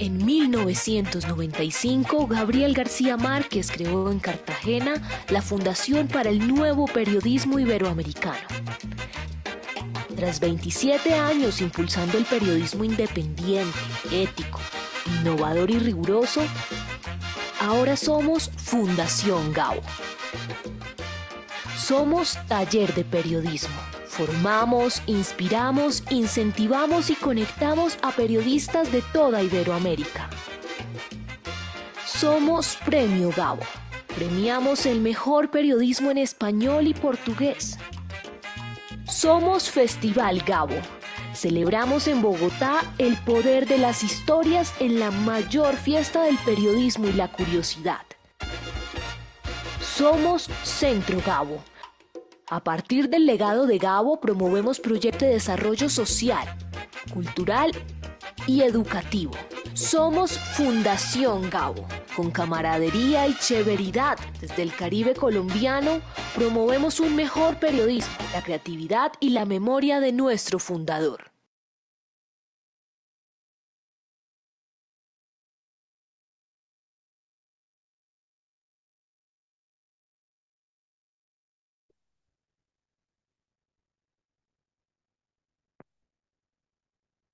En 1995, Gabriel García Márquez creó en Cartagena la Fundación para el Nuevo Periodismo Iberoamericano. Tras 27 años impulsando el periodismo independiente, ético, innovador y riguroso, ahora somos Fundación GAO. Somos Taller de Periodismo. Formamos, inspiramos, incentivamos y conectamos a periodistas de toda Iberoamérica. Somos Premio Gabo. Premiamos el mejor periodismo en español y portugués. Somos Festival Gabo. Celebramos en Bogotá el poder de las historias en la mayor fiesta del periodismo y la curiosidad. Somos Centro Gabo a partir del legado de Gabo promovemos proyectos de desarrollo social, cultural y educativo. Somos Fundación Gabo. Con camaradería y chéveridad desde el Caribe colombiano promovemos un mejor periodismo, la creatividad y la memoria de nuestro fundador.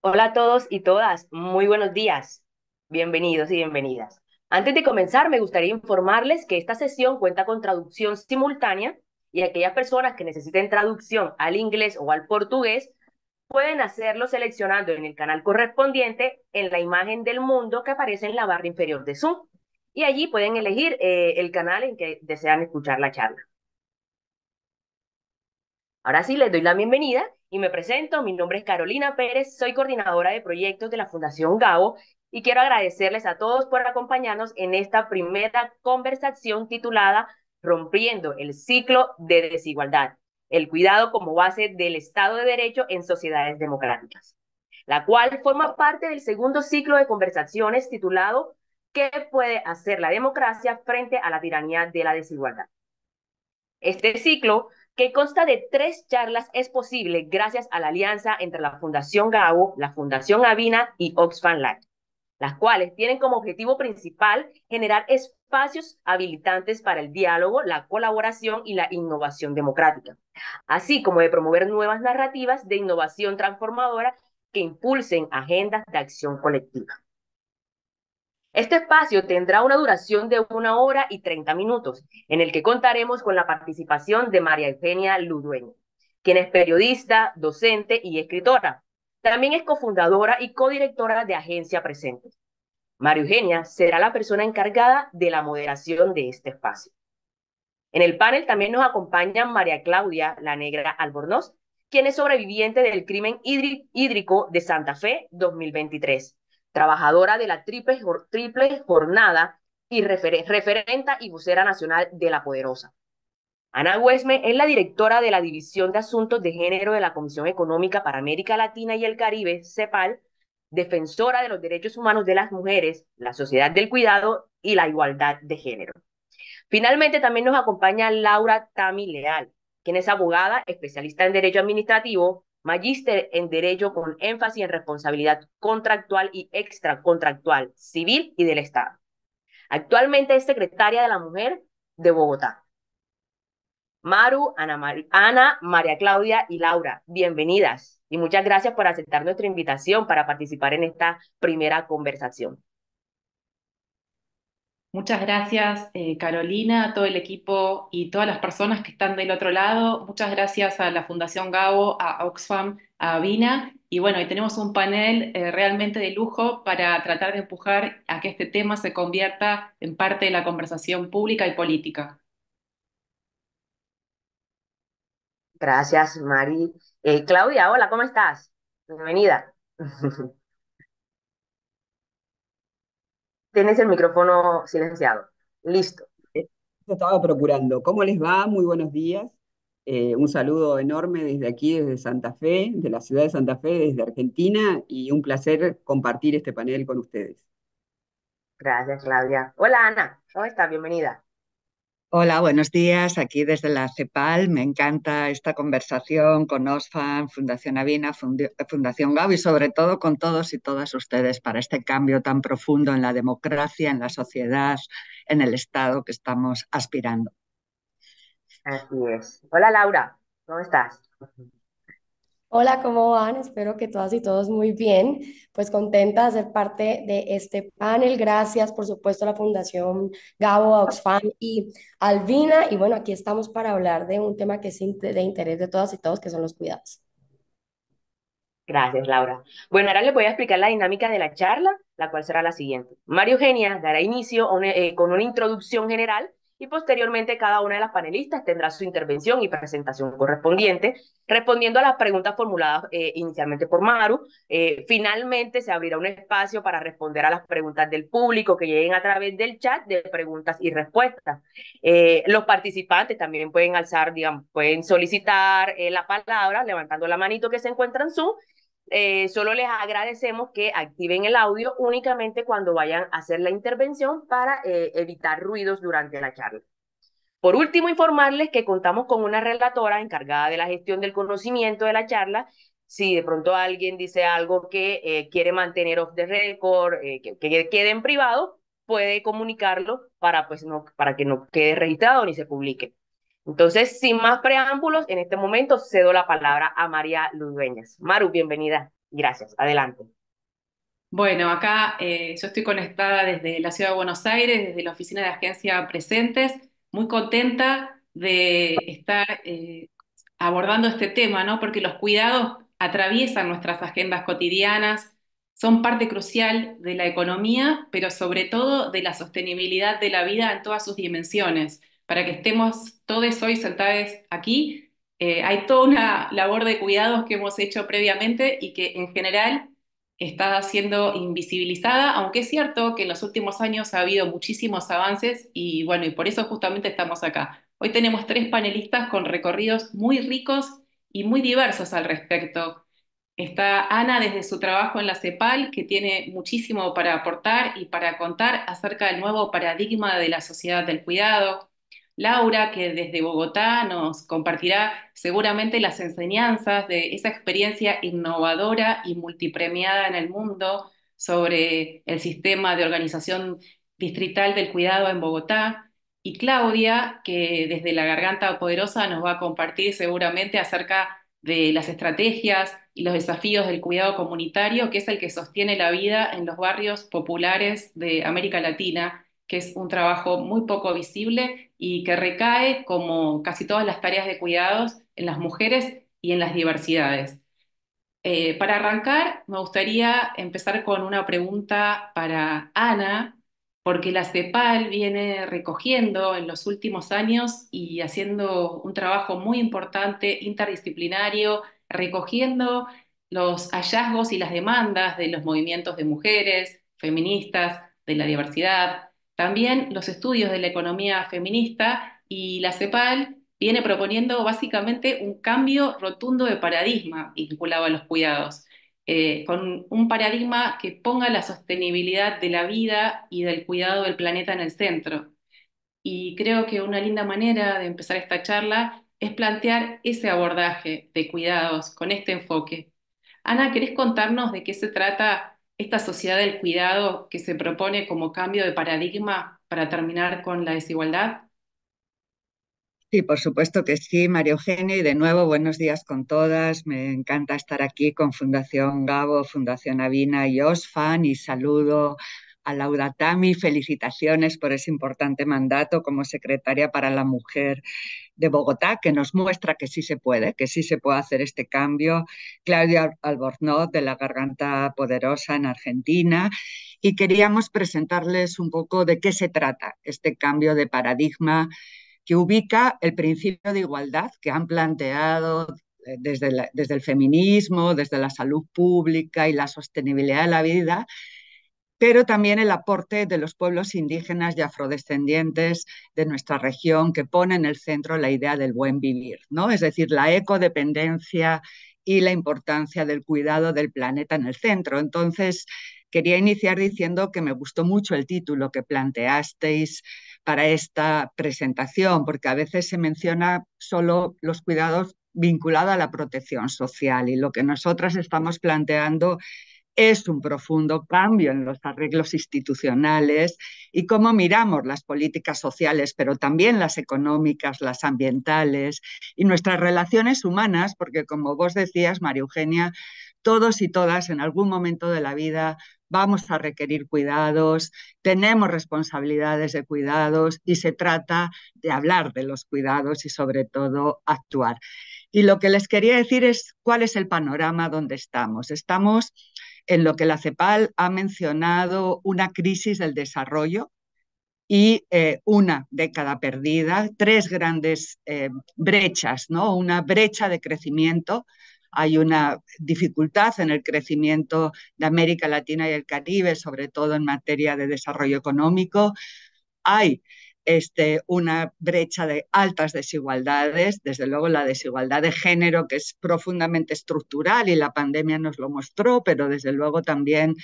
Hola a todos y todas, muy buenos días. Bienvenidos y bienvenidas. Antes de comenzar, me gustaría informarles que esta sesión cuenta con traducción simultánea y aquellas personas que necesiten traducción al inglés o al portugués pueden hacerlo seleccionando en el canal correspondiente en la imagen del mundo que aparece en la barra inferior de Zoom y allí pueden elegir eh, el canal en que desean escuchar la charla. Ahora sí, les doy la bienvenida y me presento. Mi nombre es Carolina Pérez, soy coordinadora de proyectos de la Fundación Gabo y quiero agradecerles a todos por acompañarnos en esta primera conversación titulada Rompiendo el ciclo de desigualdad, el cuidado como base del Estado de Derecho en sociedades democráticas, la cual forma parte del segundo ciclo de conversaciones titulado ¿Qué puede hacer la democracia frente a la tiranía de la desigualdad? Este ciclo que consta de tres charlas, es posible gracias a la alianza entre la Fundación gao la Fundación Avina y Oxfam Light, las cuales tienen como objetivo principal generar espacios habilitantes para el diálogo, la colaboración y la innovación democrática, así como de promover nuevas narrativas de innovación transformadora que impulsen agendas de acción colectiva. Este espacio tendrá una duración de una hora y 30 minutos, en el que contaremos con la participación de María Eugenia Ludueño, quien es periodista, docente y escritora. También es cofundadora y codirectora de Agencia Presente. María Eugenia será la persona encargada de la moderación de este espacio. En el panel también nos acompaña María Claudia La Negra Albornoz, quien es sobreviviente del crimen hídrico de Santa Fe 2023, trabajadora de la triple, triple jornada y referente referenta y vocera nacional de La Poderosa. Ana Huesme es la directora de la División de Asuntos de Género de la Comisión Económica para América Latina y el Caribe, CEPAL, defensora de los derechos humanos de las mujeres, la sociedad del cuidado y la igualdad de género. Finalmente, también nos acompaña Laura Tami Leal, quien es abogada, especialista en derecho administrativo, magíster en Derecho con énfasis en responsabilidad contractual y extracontractual, civil y del Estado. Actualmente es secretaria de la Mujer de Bogotá. Maru, Ana, Ana, María Claudia y Laura, bienvenidas y muchas gracias por aceptar nuestra invitación para participar en esta primera conversación. Muchas gracias, eh, Carolina, a todo el equipo y todas las personas que están del otro lado. Muchas gracias a la Fundación Gabo, a Oxfam, a Vina Y bueno, hoy tenemos un panel eh, realmente de lujo para tratar de empujar a que este tema se convierta en parte de la conversación pública y política. Gracias, Mari. Eh, Claudia, hola, ¿cómo estás? Bienvenida. Tienes el micrófono silenciado. Listo. Estaba procurando. ¿Cómo les va? Muy buenos días. Eh, un saludo enorme desde aquí, desde Santa Fe, de la ciudad de Santa Fe, desde Argentina, y un placer compartir este panel con ustedes. Gracias, Claudia. Hola, Ana. ¿Cómo estás? Bienvenida. Hola, buenos días. Aquí desde la CEPAL. Me encanta esta conversación con OSFAN, Fundación Avina, eh, Fundación GAU y sobre todo con todos y todas ustedes para este cambio tan profundo en la democracia, en la sociedad, en el Estado que estamos aspirando. Así es. Hola, Laura. ¿Cómo estás? Hola, ¿cómo van? Espero que todas y todos muy bien. Pues contenta de ser parte de este panel. Gracias, por supuesto, a la Fundación Gabo, Oxfam y Alvina. Y bueno, aquí estamos para hablar de un tema que es de interés de todas y todos, que son los cuidados. Gracias, Laura. Bueno, ahora les voy a explicar la dinámica de la charla, la cual será la siguiente. Mario Eugenia dará inicio eh, con una introducción general y posteriormente cada una de las panelistas tendrá su intervención y presentación correspondiente, respondiendo a las preguntas formuladas eh, inicialmente por Maru. Eh, finalmente se abrirá un espacio para responder a las preguntas del público que lleguen a través del chat de preguntas y respuestas. Eh, los participantes también pueden alzar, digamos, pueden solicitar la palabra levantando la manito que se encuentra en Zoom eh, solo les agradecemos que activen el audio únicamente cuando vayan a hacer la intervención para eh, evitar ruidos durante la charla. Por último, informarles que contamos con una relatora encargada de la gestión del conocimiento de la charla. Si de pronto alguien dice algo que eh, quiere mantener off the record, que, quede en privado, puede comunicarlo para, pues, no, para que no quede registrado ni se publique. Entonces, sin más preámbulos, en este momento cedo la palabra a María Luz Maru, bienvenida. Gracias. Adelante. Bueno, acá eh, yo estoy conectada desde la ciudad de Buenos Aires, desde la oficina de agencia Presentes, muy contenta de estar eh, abordando este tema, ¿no? Porque los cuidados atraviesan nuestras agendas cotidianas, son parte crucial de la economía, pero sobre todo de la sostenibilidad de la vida en todas sus dimensiones para que estemos todos hoy sentados aquí. Eh, hay toda una labor de cuidados que hemos hecho previamente y que en general está siendo invisibilizada, aunque es cierto que en los últimos años ha habido muchísimos avances y bueno, y por eso justamente estamos acá. Hoy tenemos tres panelistas con recorridos muy ricos y muy diversos al respecto. Está Ana desde su trabajo en la CEPAL, que tiene muchísimo para aportar y para contar acerca del nuevo paradigma de la sociedad del cuidado. Laura, que desde Bogotá nos compartirá seguramente las enseñanzas de esa experiencia innovadora y multipremiada en el mundo sobre el sistema de organización distrital del cuidado en Bogotá. Y Claudia, que desde la Garganta Poderosa nos va a compartir seguramente acerca de las estrategias y los desafíos del cuidado comunitario, que es el que sostiene la vida en los barrios populares de América Latina que es un trabajo muy poco visible y que recae, como casi todas las tareas de cuidados, en las mujeres y en las diversidades. Eh, para arrancar, me gustaría empezar con una pregunta para Ana, porque la CEPAL viene recogiendo en los últimos años y haciendo un trabajo muy importante, interdisciplinario, recogiendo los hallazgos y las demandas de los movimientos de mujeres, feministas, de la diversidad, también los estudios de la economía feminista y la CEPAL viene proponiendo básicamente un cambio rotundo de paradigma vinculado a los cuidados, eh, con un paradigma que ponga la sostenibilidad de la vida y del cuidado del planeta en el centro. Y creo que una linda manera de empezar esta charla es plantear ese abordaje de cuidados con este enfoque. Ana, ¿querés contarnos de qué se trata esta sociedad del cuidado que se propone como cambio de paradigma para terminar con la desigualdad? Sí, por supuesto que sí, María Eugenia. Y de nuevo, buenos días con todas. Me encanta estar aquí con Fundación Gabo, Fundación Avina y OSFAN. Y saludo a Laudatami, felicitaciones por ese importante mandato como secretaria para la mujer de Bogotá, que nos muestra que sí se puede, que sí se puede hacer este cambio. Claudia Albornoz de la Garganta Poderosa en Argentina. Y queríamos presentarles un poco de qué se trata este cambio de paradigma que ubica el principio de igualdad que han planteado eh, desde, desde el feminismo, desde la salud pública y la sostenibilidad de la vida pero también el aporte de los pueblos indígenas y afrodescendientes de nuestra región que pone en el centro la idea del buen vivir, ¿no? Es decir, la ecodependencia y la importancia del cuidado del planeta en el centro. Entonces, quería iniciar diciendo que me gustó mucho el título que planteasteis para esta presentación, porque a veces se menciona solo los cuidados vinculados a la protección social y lo que nosotras estamos planteando es un profundo cambio en los arreglos institucionales y cómo miramos las políticas sociales, pero también las económicas, las ambientales y nuestras relaciones humanas, porque como vos decías, María Eugenia, todos y todas en algún momento de la vida vamos a requerir cuidados, tenemos responsabilidades de cuidados y se trata de hablar de los cuidados y sobre todo actuar. Y lo que les quería decir es cuál es el panorama donde estamos. Estamos en lo que la CEPAL ha mencionado una crisis del desarrollo y eh, una década perdida, tres grandes eh, brechas, ¿no? una brecha de crecimiento. Hay una dificultad en el crecimiento de América Latina y el Caribe, sobre todo en materia de desarrollo económico. Hay este, una brecha de altas desigualdades, desde luego la desigualdad de género que es profundamente estructural y la pandemia nos lo mostró, pero desde luego también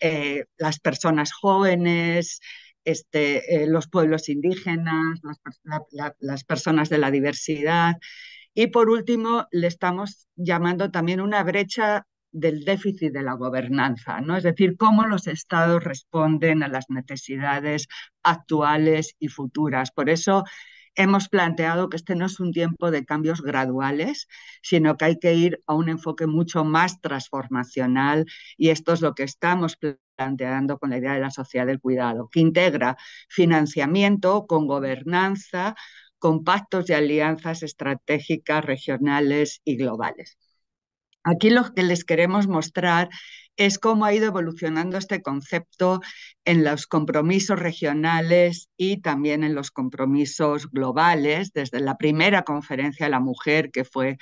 eh, las personas jóvenes, este, eh, los pueblos indígenas, las personas de la diversidad. Y por último, le estamos llamando también una brecha del déficit de la gobernanza, ¿no? Es decir, cómo los estados responden a las necesidades actuales y futuras. Por eso hemos planteado que este no es un tiempo de cambios graduales, sino que hay que ir a un enfoque mucho más transformacional y esto es lo que estamos planteando con la idea de la sociedad del cuidado, que integra financiamiento con gobernanza, con pactos y alianzas estratégicas regionales y globales. Aquí lo que les queremos mostrar es cómo ha ido evolucionando este concepto en los compromisos regionales y también en los compromisos globales, desde la primera conferencia de la mujer, que fue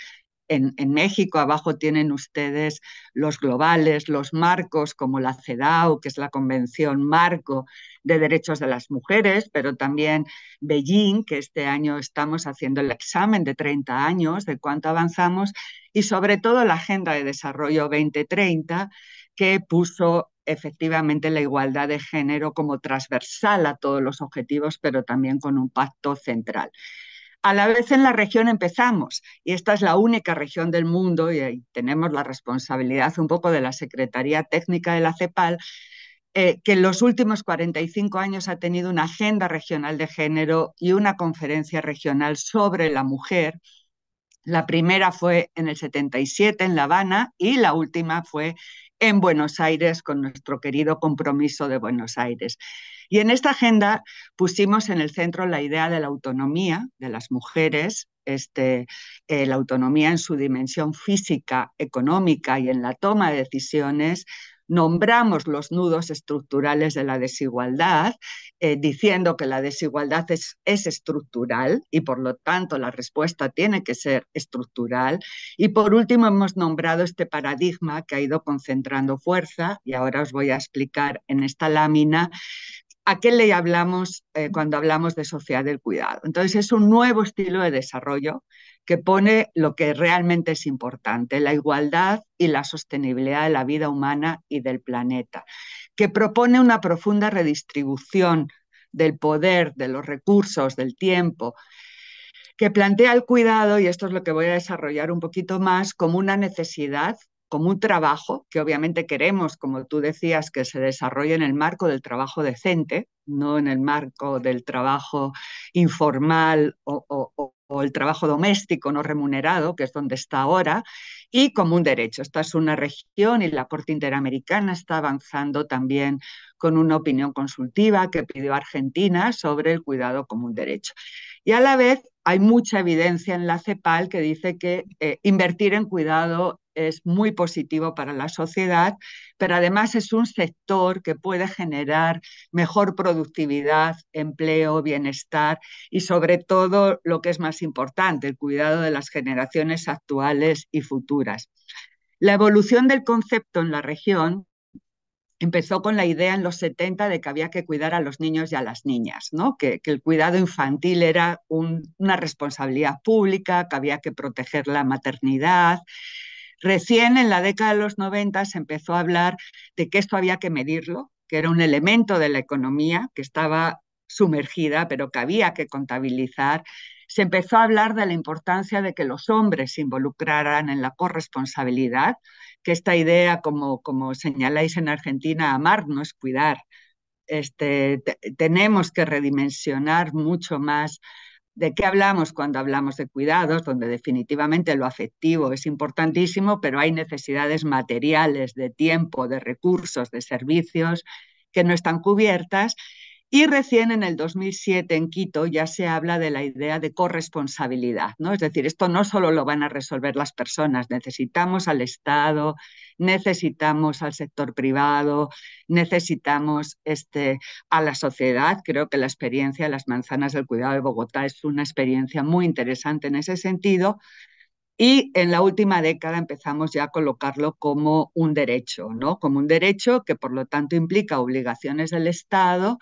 en, México, abajo tienen ustedes los globales, los marcos como la CEDAW, que es la Convención Marco de Derechos de las Mujeres, pero también Beijing, que este año estamos haciendo el examen de 30 años de cuánto avanzamos, y sobre todo la Agenda de Desarrollo 2030, que puso efectivamente la igualdad de género como transversal a todos los objetivos, pero también con un pacto central. A la vez en la región empezamos, y esta es la única región del mundo, y ahí tenemos la responsabilidad un poco de la Secretaría Técnica de la CEPAL, eh, que en los últimos 45 años ha tenido una agenda regional de género y una conferencia regional sobre la mujer. La primera fue en el 77 en La Habana y la última fue en Buenos Aires con nuestro querido compromiso de Buenos Aires. Y en esta agenda pusimos en el centro la idea de la autonomía de las mujeres, este, eh, la autonomía en su dimensión física, económica y en la toma de decisiones, nombramos los nudos estructurales de la desigualdad, eh, diciendo que la desigualdad es, estructural y por lo tanto la respuesta tiene que ser estructural. Y por último hemos nombrado este paradigma que ha ido concentrando fuerza y ahora os voy a explicar en esta lámina ¿A qué le hablamos eh, cuando hablamos de sociedad del cuidado? Entonces, es un nuevo estilo de desarrollo que pone lo que realmente es importante, la igualdad y la sostenibilidad de la vida humana y del planeta, que propone una profunda redistribución del poder, de los recursos, del tiempo, que plantea el cuidado, y esto es lo que voy a desarrollar un poquito más, como una necesidad como un trabajo que obviamente queremos, como tú decías, que se desarrolle en el marco del trabajo decente, no en el marco del trabajo informal o, o el trabajo doméstico no remunerado, que es donde está ahora, y como un derecho. Esta es una región y la Corte Interamericana está avanzando también con una opinión consultiva que pidió Argentina sobre el cuidado como un derecho. Y a la vez hay mucha evidencia en la CEPAL que dice que eh, invertir en cuidado es muy positivo para la sociedad, pero además es un sector que puede generar mejor productividad, empleo, bienestar y sobre todo lo que es más importante, el cuidado de las generaciones actuales y futuras. La evolución del concepto en la región empezó con la idea en los 70 de que había que cuidar a los niños y a las niñas, ¿no? que, el cuidado infantil era una responsabilidad pública, que había que proteger la maternidad, Recién en la década de los 90 se empezó a hablar de que esto había que medirlo, que era un elemento de la economía que estaba sumergida, pero que había que contabilizar. Se empezó a hablar de la importancia de que los hombres se involucraran en la corresponsabilidad, que esta idea, como, como señaláis en Argentina, amar no es cuidar. Este, tenemos que redimensionar mucho más ¿De qué hablamos cuando hablamos de cuidados? Donde definitivamente lo afectivo es importantísimo, pero hay necesidades materiales de tiempo, de recursos, de servicios que no están cubiertas y recién en el 2007 en Quito ya se habla de la idea de corresponsabilidad, ¿no? Es decir, esto no solo lo van a resolver las personas, necesitamos al Estado, necesitamos al sector privado, necesitamos este, a la sociedad. Creo que la experiencia de las manzanas del cuidado de Bogotá es una experiencia muy interesante en ese sentido, y en la última década empezamos ya a colocarlo como un derecho, ¿no? Como un derecho que por lo tanto implica obligaciones del Estado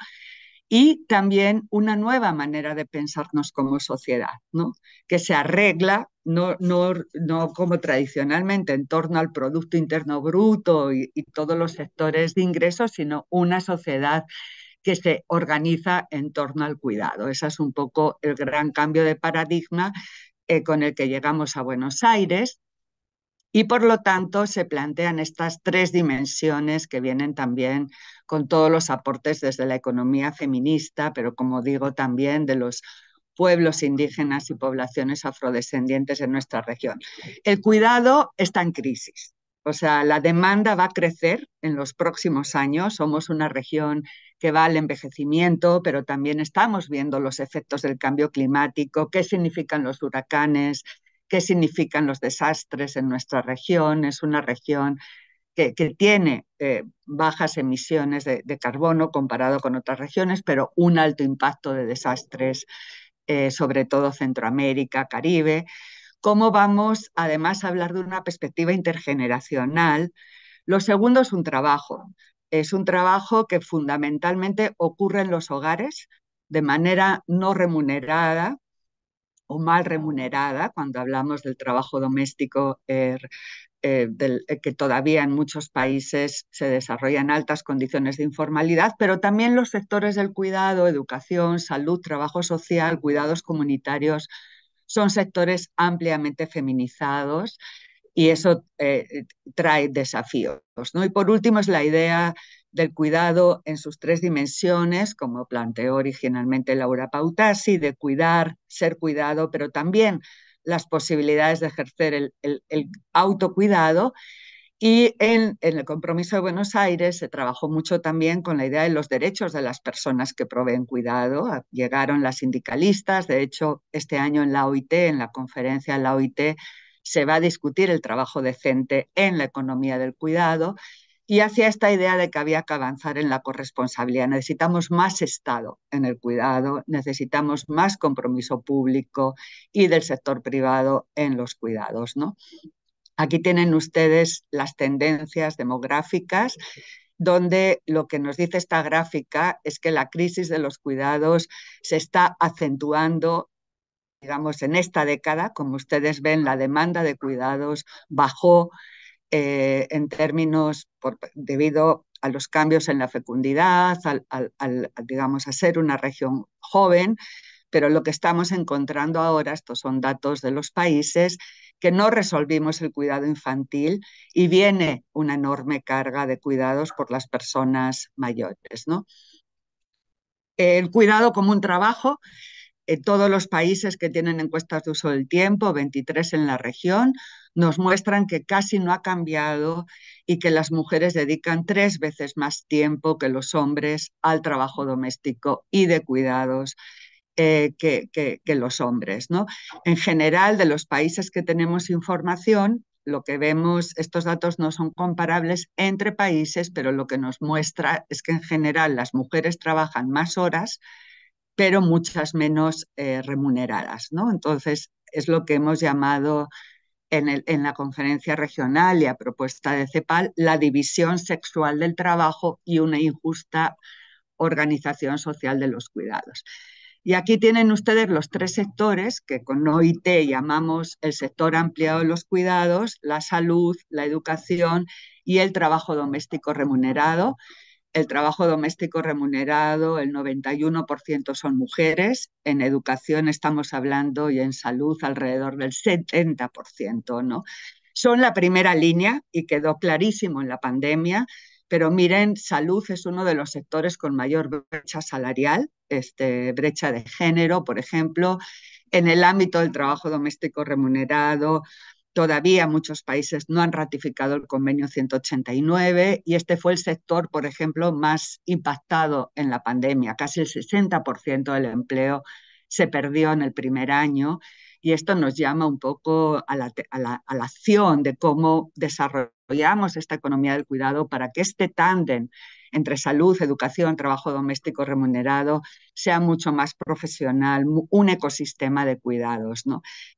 y también una nueva manera de pensarnos como sociedad, ¿no? que se arregla no, no, como tradicionalmente en torno al Producto Interno Bruto y, y, todos los sectores de ingresos, sino una sociedad que se organiza en torno al cuidado. Ese es un poco el gran cambio de paradigma eh, con el que llegamos a Buenos Aires y por lo tanto se plantean estas tres dimensiones que vienen también con todos los aportes desde la economía feminista, pero como digo también de los pueblos indígenas y poblaciones afrodescendientes en nuestra región. El cuidado está en crisis o sea, la demanda va a crecer en los próximos años. Somos una región que va al envejecimiento, pero también estamos viendo los efectos del cambio climático, qué significan los huracanes, qué significan los desastres en nuestra región. Es una región que, tiene eh, bajas emisiones de, carbono comparado con otras regiones, pero un alto impacto de desastres, eh, sobre todo Centroamérica, Caribe cómo vamos además a hablar de una perspectiva intergeneracional. Lo segundo es un trabajo. Es un trabajo que fundamentalmente ocurre en los hogares de manera no remunerada o mal remunerada, cuando hablamos del trabajo doméstico er, eh, eh, que todavía en muchos países se desarrollan altas condiciones de informalidad, pero también los sectores del cuidado, educación, salud, trabajo social, cuidados comunitarios, son sectores ampliamente feminizados y eso eh, trae desafíos. ¿no? Y por último es la idea del cuidado en sus tres dimensiones, como planteó originalmente Laura Pautasi, de cuidar, ser cuidado, pero también las posibilidades de ejercer el autocuidado y en, el compromiso de Buenos Aires se trabajó mucho también con la idea de los derechos de las personas que proveen cuidado. Ah, llegaron las sindicalistas, de hecho, este año en la OIT, en la conferencia de la OIT, se va a discutir el trabajo decente en la economía del cuidado y hacia esta idea de que había que avanzar en la corresponsabilidad. Necesitamos más Estado en el cuidado, necesitamos más compromiso público y del sector privado en los cuidados. ¿no? Aquí tienen ustedes las tendencias demográficas, donde lo que nos dice esta gráfica es que la crisis de los cuidados se está acentuando digamos, en esta década, como ustedes ven, la demanda de cuidados bajó eh, en términos debido a los cambios en la fecundidad, al, al, digamos, a ser una región joven, pero lo que estamos encontrando ahora, estos son datos de los países, que no resolvimos el cuidado infantil y viene una enorme carga de cuidados por las personas mayores. El cuidado como un trabajo, en todos los países que tienen encuestas de uso del tiempo, 23 en la región, nos muestran que casi no ha cambiado y que las mujeres dedican tres veces más tiempo que los hombres al trabajo doméstico y de cuidados eh, que, los hombres. ¿no? En general, de los países que tenemos información, lo que vemos, estos datos no son comparables entre países, pero lo que nos muestra es que en general las mujeres trabajan más horas, pero muchas menos eh, remuneradas. ¿no? Entonces, es lo que hemos llamado en, la conferencia regional y a propuesta de CEPAL la división sexual del trabajo y una injusta organización social de los cuidados. Y aquí tienen ustedes los tres sectores que con OIT llamamos el sector ampliado de los cuidados, la salud, la educación y el trabajo doméstico remunerado. El trabajo doméstico remunerado, el 91% son mujeres, en educación estamos hablando y en salud alrededor del 70%, ¿no? Son la primera línea y quedó clarísimo en la pandemia, pero miren, salud es uno de los sectores con mayor brecha salarial, este, brecha de género, por ejemplo, en el ámbito del trabajo doméstico remunerado. Todavía muchos países no han ratificado el convenio 189 y este fue el sector, por ejemplo, más impactado en la pandemia. Casi el 60% del empleo se perdió en el primer año y esto nos llama un poco a la, a la, acción de cómo desarrollamos esta economía del cuidado para que este tándem entre salud, educación, trabajo doméstico remunerado, sea mucho más profesional, un ecosistema de cuidados.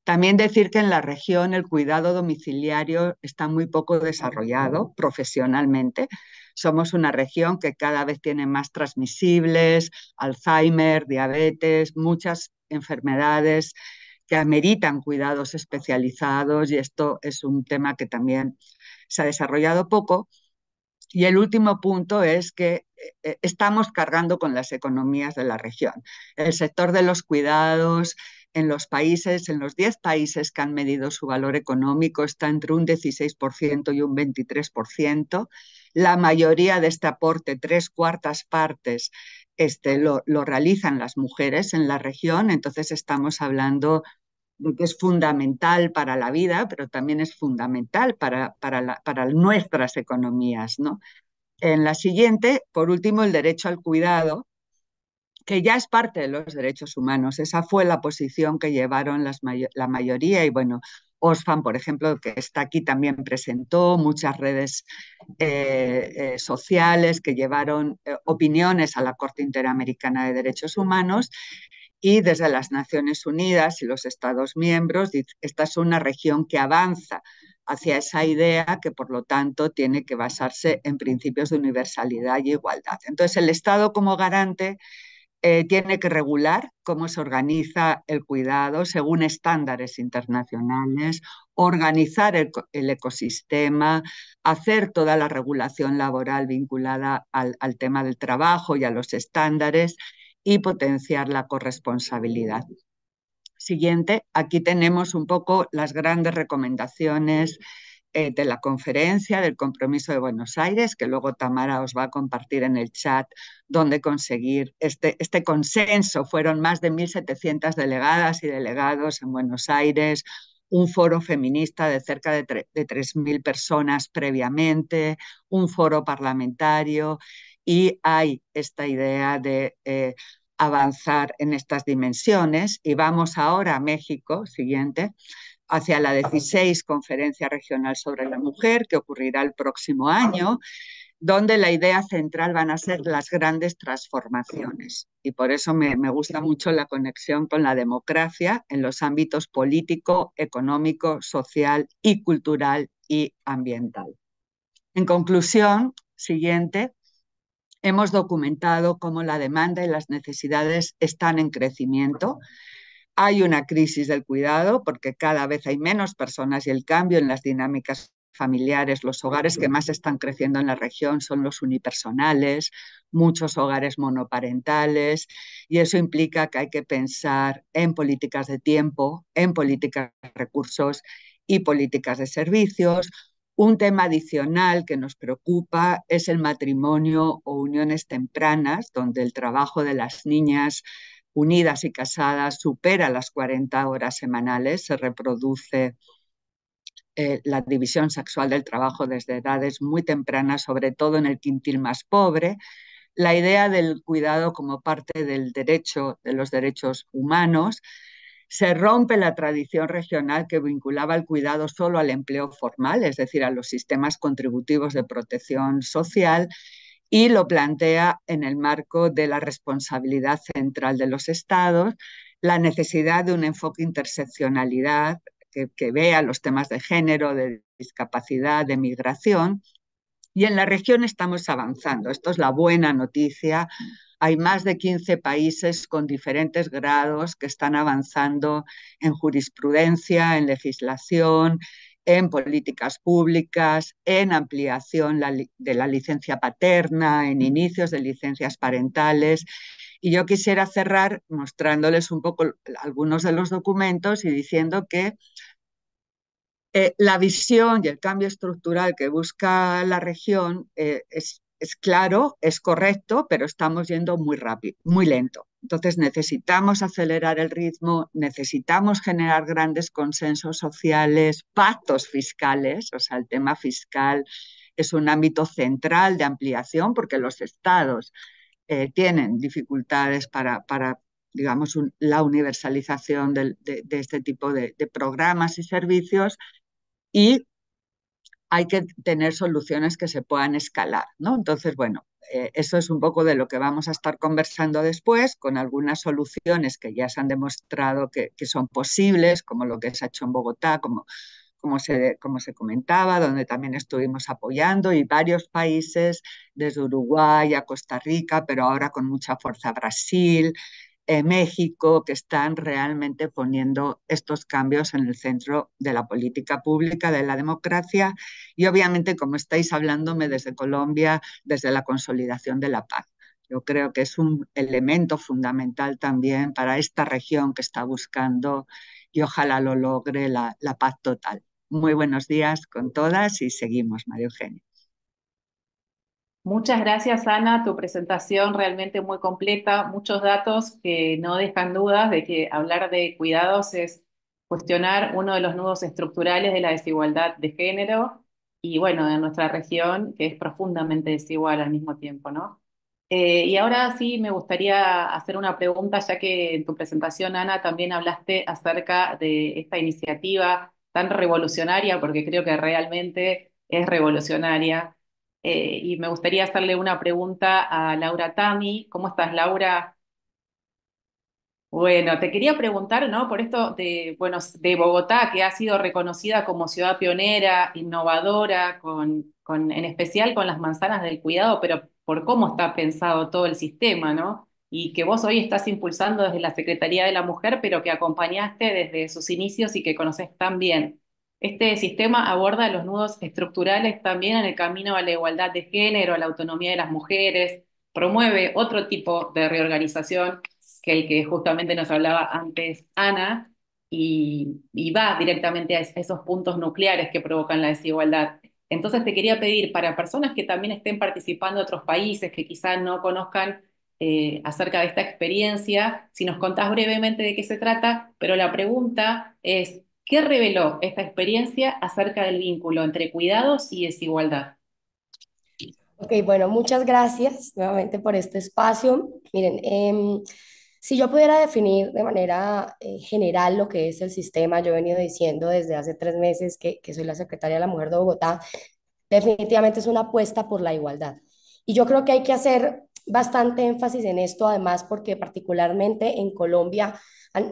También decir que en la región el cuidado domiciliario está muy poco desarrollado profesionalmente. Somos una región que cada vez tiene más transmisibles, Alzheimer, diabetes, muchas enfermedades que ameritan cuidados especializados y esto es un tema que también se ha desarrollado poco y el último punto es que eh, eh, estamos cargando con las economías de la región. El sector de los cuidados en los países, en los 10 países que han medido su valor económico, está entre un 16% y un 23%. La mayoría de este aporte, tres cuartas partes, este, lo, lo realizan las mujeres en la región. Entonces estamos hablando de que es fundamental para la vida, pero también es fundamental para, para nuestras economías. ¿no? En la siguiente, por último, el derecho al cuidado, que ya es parte de los derechos humanos. Esa fue la posición que llevaron la mayoría y bueno, OSFAN, por ejemplo, que está aquí también presentó muchas redes eh, eh, sociales que llevaron eh, opiniones a la Corte Interamericana de Derechos Humanos y desde las Naciones Unidas y los Estados miembros, esta es una región que avanza hacia esa idea que por lo tanto tiene que basarse en principios de universalidad y igualdad. Entonces el Estado como garante eh, tiene que regular cómo se organiza el cuidado según estándares internacionales, organizar el, ecosistema, hacer toda la regulación laboral vinculada al, tema del trabajo y a los estándares y potenciar la corresponsabilidad. Siguiente, aquí tenemos un poco las grandes recomendaciones eh, de la conferencia del compromiso de Buenos Aires, que luego Tamara os va a compartir en el chat, donde conseguir este, este consenso. Fueron más de 1.700 delegadas y delegados en Buenos Aires, un foro feminista de cerca de, de 3.000 personas previamente, un foro parlamentario y hay esta idea de eh, avanzar en estas dimensiones y vamos ahora a México, siguiente, hacia la 16 Conferencia Regional sobre la Mujer que ocurrirá el próximo año donde la idea central van a ser las grandes transformaciones. Y por eso me, gusta mucho la conexión con la democracia en los ámbitos político, económico, social y cultural y ambiental. En conclusión, siguiente, hemos documentado cómo la demanda y las necesidades están en crecimiento. Hay una crisis del cuidado porque cada vez hay menos personas y el cambio en las dinámicas familiares, los hogares que más están creciendo en la región son los unipersonales, muchos hogares monoparentales, y eso implica que hay que pensar en políticas de tiempo, en políticas de recursos y políticas de servicios, un tema adicional que nos preocupa es el matrimonio o uniones tempranas, donde el trabajo de las niñas unidas y casadas supera las 40 horas semanales, se reproduce eh, la división sexual del trabajo desde edades muy tempranas, sobre todo en el quintil más pobre, la idea del cuidado como parte del derecho, de los derechos humanos, se rompe la tradición regional que vinculaba el cuidado solo al empleo formal, es decir, a los sistemas contributivos de protección social, y lo plantea en el marco de la responsabilidad central de los estados, la necesidad de un enfoque interseccionalidad que, vea los temas de género, de discapacidad, de migración. Y en la región estamos avanzando. Esto es la buena noticia hay más de 15 países con diferentes grados que están avanzando en jurisprudencia, en legislación, en políticas públicas, en ampliación de la licencia paterna, en inicios de licencias parentales. Y yo quisiera cerrar mostrándoles un poco algunos de los documentos y diciendo que eh, la visión y el cambio estructural que busca la región eh, es es claro, es correcto, pero estamos yendo muy rápido, muy lento. Entonces necesitamos acelerar el ritmo, necesitamos generar grandes consensos sociales, pactos fiscales, o sea, el tema fiscal es un ámbito central de ampliación porque los estados eh, tienen dificultades para, digamos, la universalización de, este tipo de, de programas y servicios y hay que tener soluciones que se puedan escalar, ¿no? Entonces, bueno, eh, eso es un poco de lo que vamos a estar conversando después, con algunas soluciones que ya se han demostrado que, son posibles, como lo que se ha hecho en Bogotá, como, como, como se comentaba, donde también estuvimos apoyando, y varios países, desde Uruguay a Costa Rica, pero ahora con mucha fuerza Brasil, México que están realmente poniendo estos cambios en el centro de la política pública, de la democracia y obviamente como estáis hablándome desde Colombia, desde la consolidación de la paz. Yo creo que es un elemento fundamental también para esta región que está buscando y ojalá lo logre la, la paz total. Muy buenos días con todas y seguimos, María Eugenia. Muchas gracias, Ana. Tu presentación realmente muy completa, muchos datos que no dejan dudas de que hablar de cuidados es cuestionar uno de los nudos estructurales de la desigualdad de género y, bueno, de nuestra región, que es profundamente desigual al mismo tiempo, ¿no? Eh, y ahora sí me gustaría hacer una pregunta, ya que en tu presentación, Ana, también hablaste acerca de esta iniciativa tan revolucionaria, porque creo que realmente es revolucionaria eh, y me gustaría hacerle una pregunta a Laura Tami. ¿Cómo estás, Laura? Bueno, te quería preguntar, ¿no? Por esto de, bueno, de Bogotá, que ha sido reconocida como ciudad pionera, innovadora, con, en especial con las manzanas del cuidado, pero por cómo está pensado todo el sistema, ¿no? Y que vos hoy estás impulsando desde la Secretaría de la Mujer, pero que acompañaste desde sus inicios y que conoces tan bien. Este sistema aborda los nudos estructurales también en el camino a la igualdad de género, a la autonomía de las mujeres, promueve otro tipo de reorganización que el que justamente nos hablaba antes Ana, y, va directamente a esos puntos nucleares que provocan la desigualdad. Entonces te quería pedir para personas que también estén participando de otros países, que quizás no conozcan eh, acerca de esta experiencia, si nos contás brevemente de qué se trata, pero la pregunta es, ¿Qué reveló esta experiencia acerca del vínculo entre cuidados y desigualdad? Ok, bueno, muchas gracias nuevamente por este espacio. Miren, em, si yo pudiera definir de manera eh, general lo que es el sistema, yo he venido diciendo desde hace tres meses que, que soy la secretaria de la Mujer de Bogotá, definitivamente es una apuesta por la igualdad. Y yo creo que hay que hacer bastante énfasis en esto, además, porque particularmente en Colombia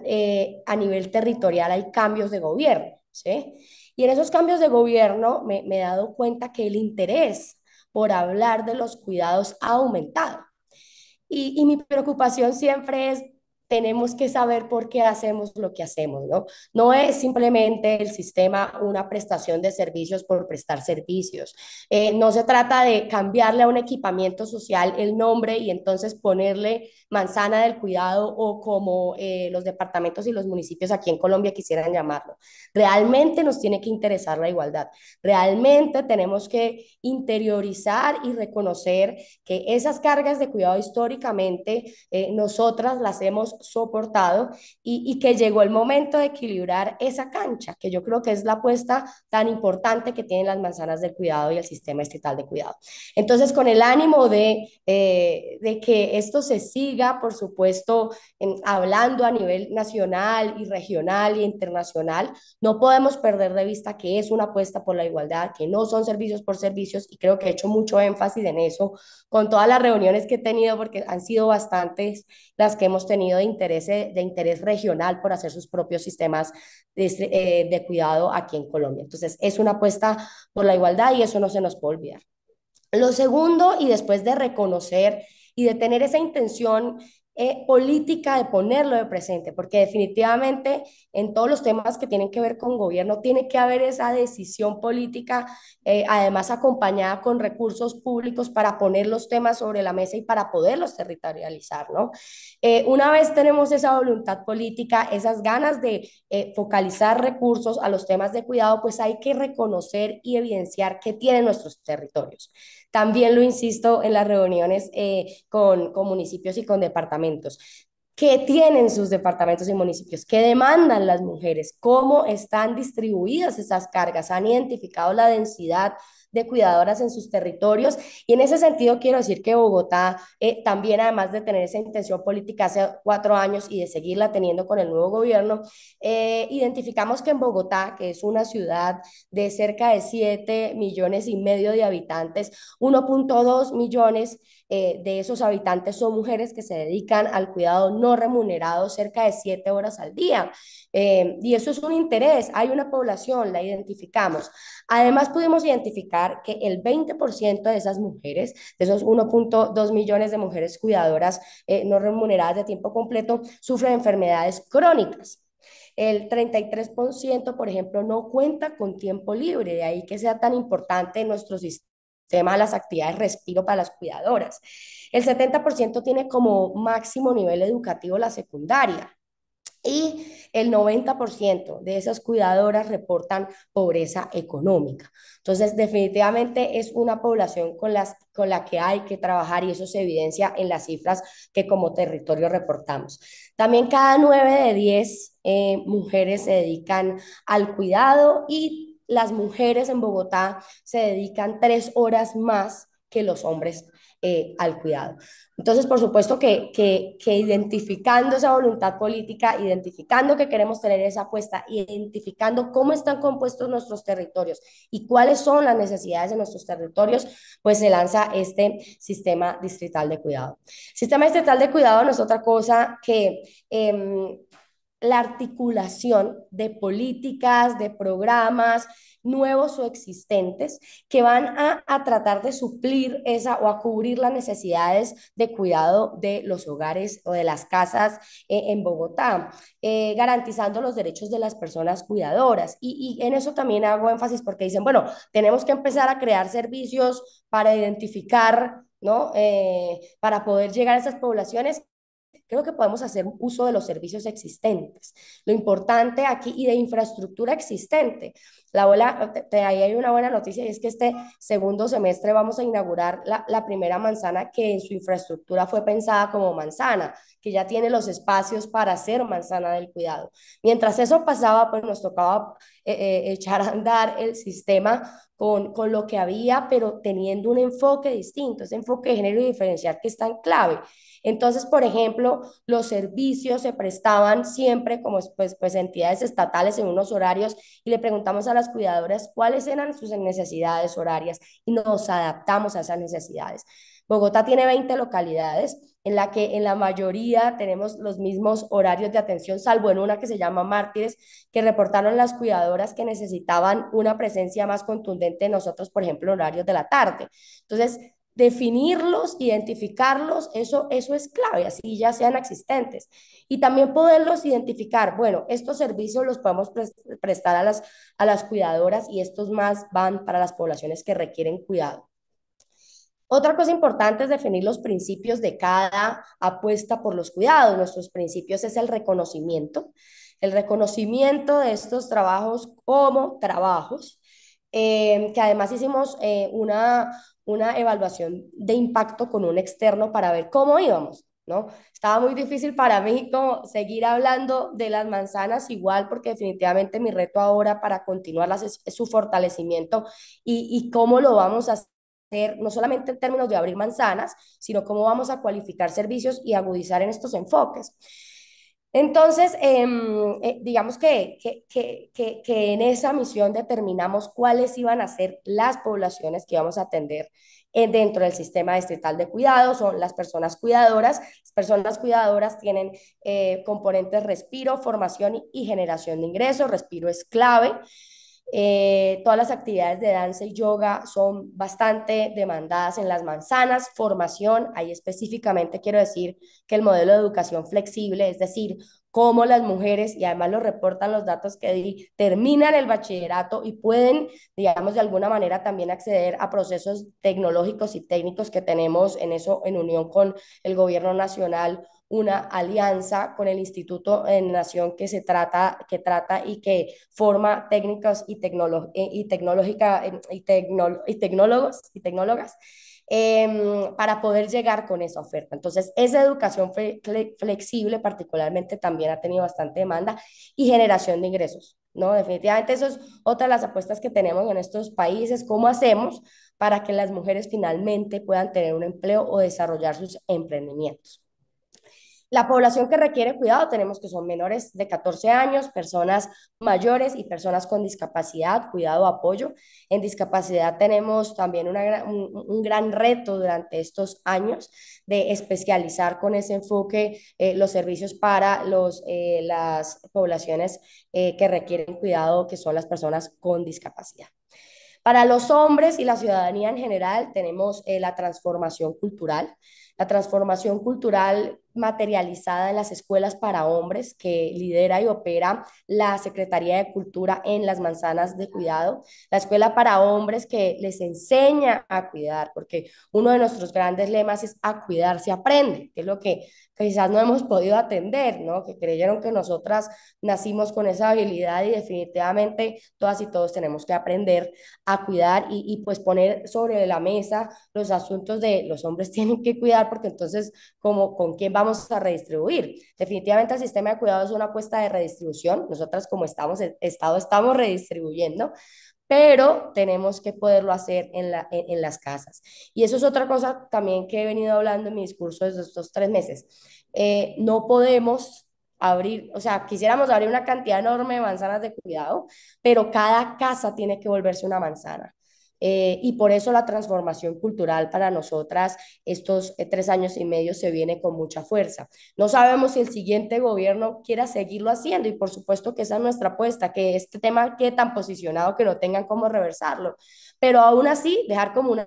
eh, a nivel territorial hay cambios de gobierno, Y en esos cambios de gobierno me, he dado cuenta que el interés por hablar de los cuidados ha aumentado. y mi preocupación siempre es tenemos que saber por qué hacemos lo que hacemos, ¿no? No es simplemente el sistema una prestación de servicios por prestar servicios. Eh, no se trata de cambiarle a un equipamiento social el nombre y entonces ponerle manzana del cuidado o como eh, los departamentos y los municipios aquí en Colombia quisieran llamarlo. Realmente nos tiene que interesar la igualdad. Realmente tenemos que interiorizar y reconocer que esas cargas de cuidado históricamente eh, nosotras las hemos soportado y, que llegó el momento de equilibrar esa cancha, que yo creo que es la apuesta tan importante que tienen las manzanas del cuidado y el sistema estatal de cuidado. Entonces, con el ánimo de, eh, de que esto se siga, por supuesto, hablando a nivel nacional y regional y internacional, no podemos perder de vista que es una apuesta por la igualdad, que no son servicios por servicios y creo que he hecho mucho énfasis en eso con todas las reuniones que he tenido, porque han sido bastantes las que hemos tenido interés, eh, de interés regional por hacer sus propios sistemas de, este, eh, de cuidado aquí en Colombia. Entonces, es una apuesta por la igualdad y eso no se nos puede olvidar. Lo segundo, y después de reconocer y de tener esa intención eh, política de ponerlo de presente, porque definitivamente en todos los temas que tienen que ver con gobierno tiene que haber esa decisión política, eh, además acompañada con recursos públicos para poner los temas sobre la mesa y para poderlos territorializar, ¿no? Eh, una vez tenemos esa voluntad política, esas ganas de focalizar recursos a los temas de cuidado, pues hay que reconocer y evidenciar qué tienen nuestros territorios. También lo insisto en las reuniones eh, con, con municipios y con departamentos qué tienen sus departamentos y municipios, qué demandan las mujeres, cómo están distribuidas esas cargas, han identificado la densidad de cuidadoras en sus territorios. Y en ese sentido quiero decir que Bogotá eh, también, además de tener esa intención política hace cuatro años y de seguirla teniendo con el nuevo gobierno, eh, identificamos que en Bogotá, que es una ciudad de cerca de 7 millones y medio de habitantes, 1.2 millones eh, de esos habitantes son mujeres que se dedican al cuidado no remunerado cerca de siete horas al día. Eh, y eso es un interés, hay una población, la identificamos. Además, pudimos identificar que el 20% de esas mujeres, de esos 1.2 millones de mujeres cuidadoras eh, no remuneradas de tiempo completo, sufren enfermedades crónicas. El 33%, por ejemplo, no cuenta con tiempo libre, de ahí que sea tan importante nuestro sistema tema de las actividades respiro para las cuidadoras. El 70% tiene como máximo nivel educativo la secundaria y el 90% de esas cuidadoras reportan pobreza económica. Entonces, definitivamente es una población con, las, con la que hay que trabajar y eso se evidencia en las cifras que como territorio reportamos. También cada 9 de 10 eh, mujeres se dedican al cuidado y las mujeres en Bogotá se dedican tres horas más que los hombres eh, al cuidado. Entonces, por supuesto que, identificando esa voluntad política, identificando que queremos tener esa apuesta, identificando cómo están compuestos nuestros territorios y cuáles son las necesidades de nuestros territorios, pues se lanza este sistema distrital de cuidado. Sistema distrital de cuidado no es otra cosa que em, la articulación de políticas, de programas nuevos o existentes que van a, tratar de suplir esa o a cubrir las necesidades de cuidado de los hogares o de las casas eh, en Bogotá, eh, garantizando los derechos de las personas cuidadoras. Y, en eso también hago énfasis porque dicen, bueno, tenemos que empezar a crear servicios para identificar ¿no? Eh, para poder llegar a esas poblaciones que podemos hacer uso de los servicios existentes. Lo importante aquí y de infraestructura existente. La bola, ahí hay una buena noticia y es que este segundo semestre vamos a inaugurar la, la primera manzana que en su infraestructura fue pensada como manzana, que ya tiene los espacios para ser manzana del cuidado. Mientras eso pasaba, pues nos tocaba eh, eh, echar a andar el sistema con, con, lo que había, pero teniendo un enfoque distinto, ese enfoque de género y diferencial que es tan clave. Entonces, por ejemplo, los servicios se prestaban siempre como pues, pues entidades estatales en unos horarios y le preguntamos a las cuidadoras cuáles eran sus necesidades horarias y nos adaptamos a esas necesidades. Bogotá tiene 20 localidades en la que en la mayoría tenemos los mismos horarios de atención, salvo en una que se llama Mártires, que reportaron las cuidadoras que necesitaban una presencia más contundente nosotros, por ejemplo, horarios de la tarde. Entonces, definirlos, identificarlos, eso, eso es clave, así ya sean existentes. Y también poderlos identificar, bueno, estos servicios los podemos prestar a las, a las cuidadoras y estos más van para las poblaciones que requieren cuidado. Otra cosa importante es definir los principios de cada apuesta por los cuidados. Nuestros principios es el reconocimiento, el reconocimiento de estos trabajos como trabajos, eh, que además hicimos eh, una, una evaluación de impacto con un externo para ver cómo íbamos, ¿no? Estaba muy difícil para mí seguir hablando de las manzanas igual, porque definitivamente mi reto ahora para continuarlas es, su fortalecimiento y, y cómo lo vamos a hacer, no solamente en términos de abrir manzanas, sino cómo vamos a cualificar servicios y agudizar en estos enfoques. Entonces, em, eh, digamos que, en esa misión determinamos cuáles iban a ser las poblaciones que íbamos a atender eh, dentro del sistema distrital de cuidados, son las personas cuidadoras. Las personas cuidadoras tienen eh, componentes respiro, formación y generación de ingresos. Respiro es clave. Eh, todas las actividades de danza y yoga son bastante demandadas en las manzanas. Formación, ahí específicamente quiero decir que el modelo de educación flexible, es decir, cómo las mujeres, y además lo reportan los datos que di, terminan el bachillerato y pueden, digamos, de alguna manera también acceder a procesos tecnológicos y técnicos que tenemos en eso en unión con el gobierno nacional una alianza con el Instituto en Nación que se trata, que trata y que forma técnicos y, tecnolo eh, y, tecnológica, em, y, tecnólogos y tecnólogas em, para poder llegar con esa oferta. Entonces, esa educación flexible particularmente también ha tenido bastante demanda y generación de ingresos. ¿no? Definitivamente eso es otra de las apuestas que tenemos en estos países, cómo hacemos para que las mujeres finalmente puedan tener un empleo o desarrollar sus emprendimientos. La población que requiere cuidado tenemos que son menores de 14 años, personas mayores y personas con discapacidad, cuidado, apoyo. En discapacidad tenemos también un, gran reto durante estos años de especializar con ese enfoque eh, los servicios para los, eh, las poblaciones eh, que requieren cuidado, que son las personas con discapacidad. Para los hombres y la ciudadanía en general tenemos la transformación cultural. La transformación cultural materializada en las escuelas para hombres que lidera y opera la Secretaría de Cultura en las manzanas de cuidado, la escuela para hombres que les enseña a cuidar, porque uno de nuestros grandes lemas es a cuidar se aprende, que es lo que quizás no hemos podido atender, ¿no? Que creyeron que nosotras nacimos con esa habilidad y definitivamente todas y todos tenemos que aprender a cuidar y, y pues poner sobre la mesa los asuntos de los hombres tienen que cuidar porque entonces como con quién vamos vamos a redistribuir. Definitivamente el sistema de cuidado es una apuesta de redistribución. Nosotras como estamos, Estado estamos redistribuyendo, pero tenemos que poderlo hacer en, la, en, las casas. Y eso es otra cosa también que he venido hablando en mi discurso desde estos tres meses. Eh, no podemos abrir, o sea, quisiéramos abrir una cantidad enorme de manzanas de cuidado, pero cada casa tiene que volverse una manzana. Eh, y por eso la transformación cultural para nosotras estos eh, tres años y medio se viene con mucha fuerza. No sabemos si el siguiente gobierno quiera seguirlo haciendo y por supuesto que esa es nuestra apuesta, que este tema quede tan posicionado que no tengan cómo reversarlo, pero aún así dejar como una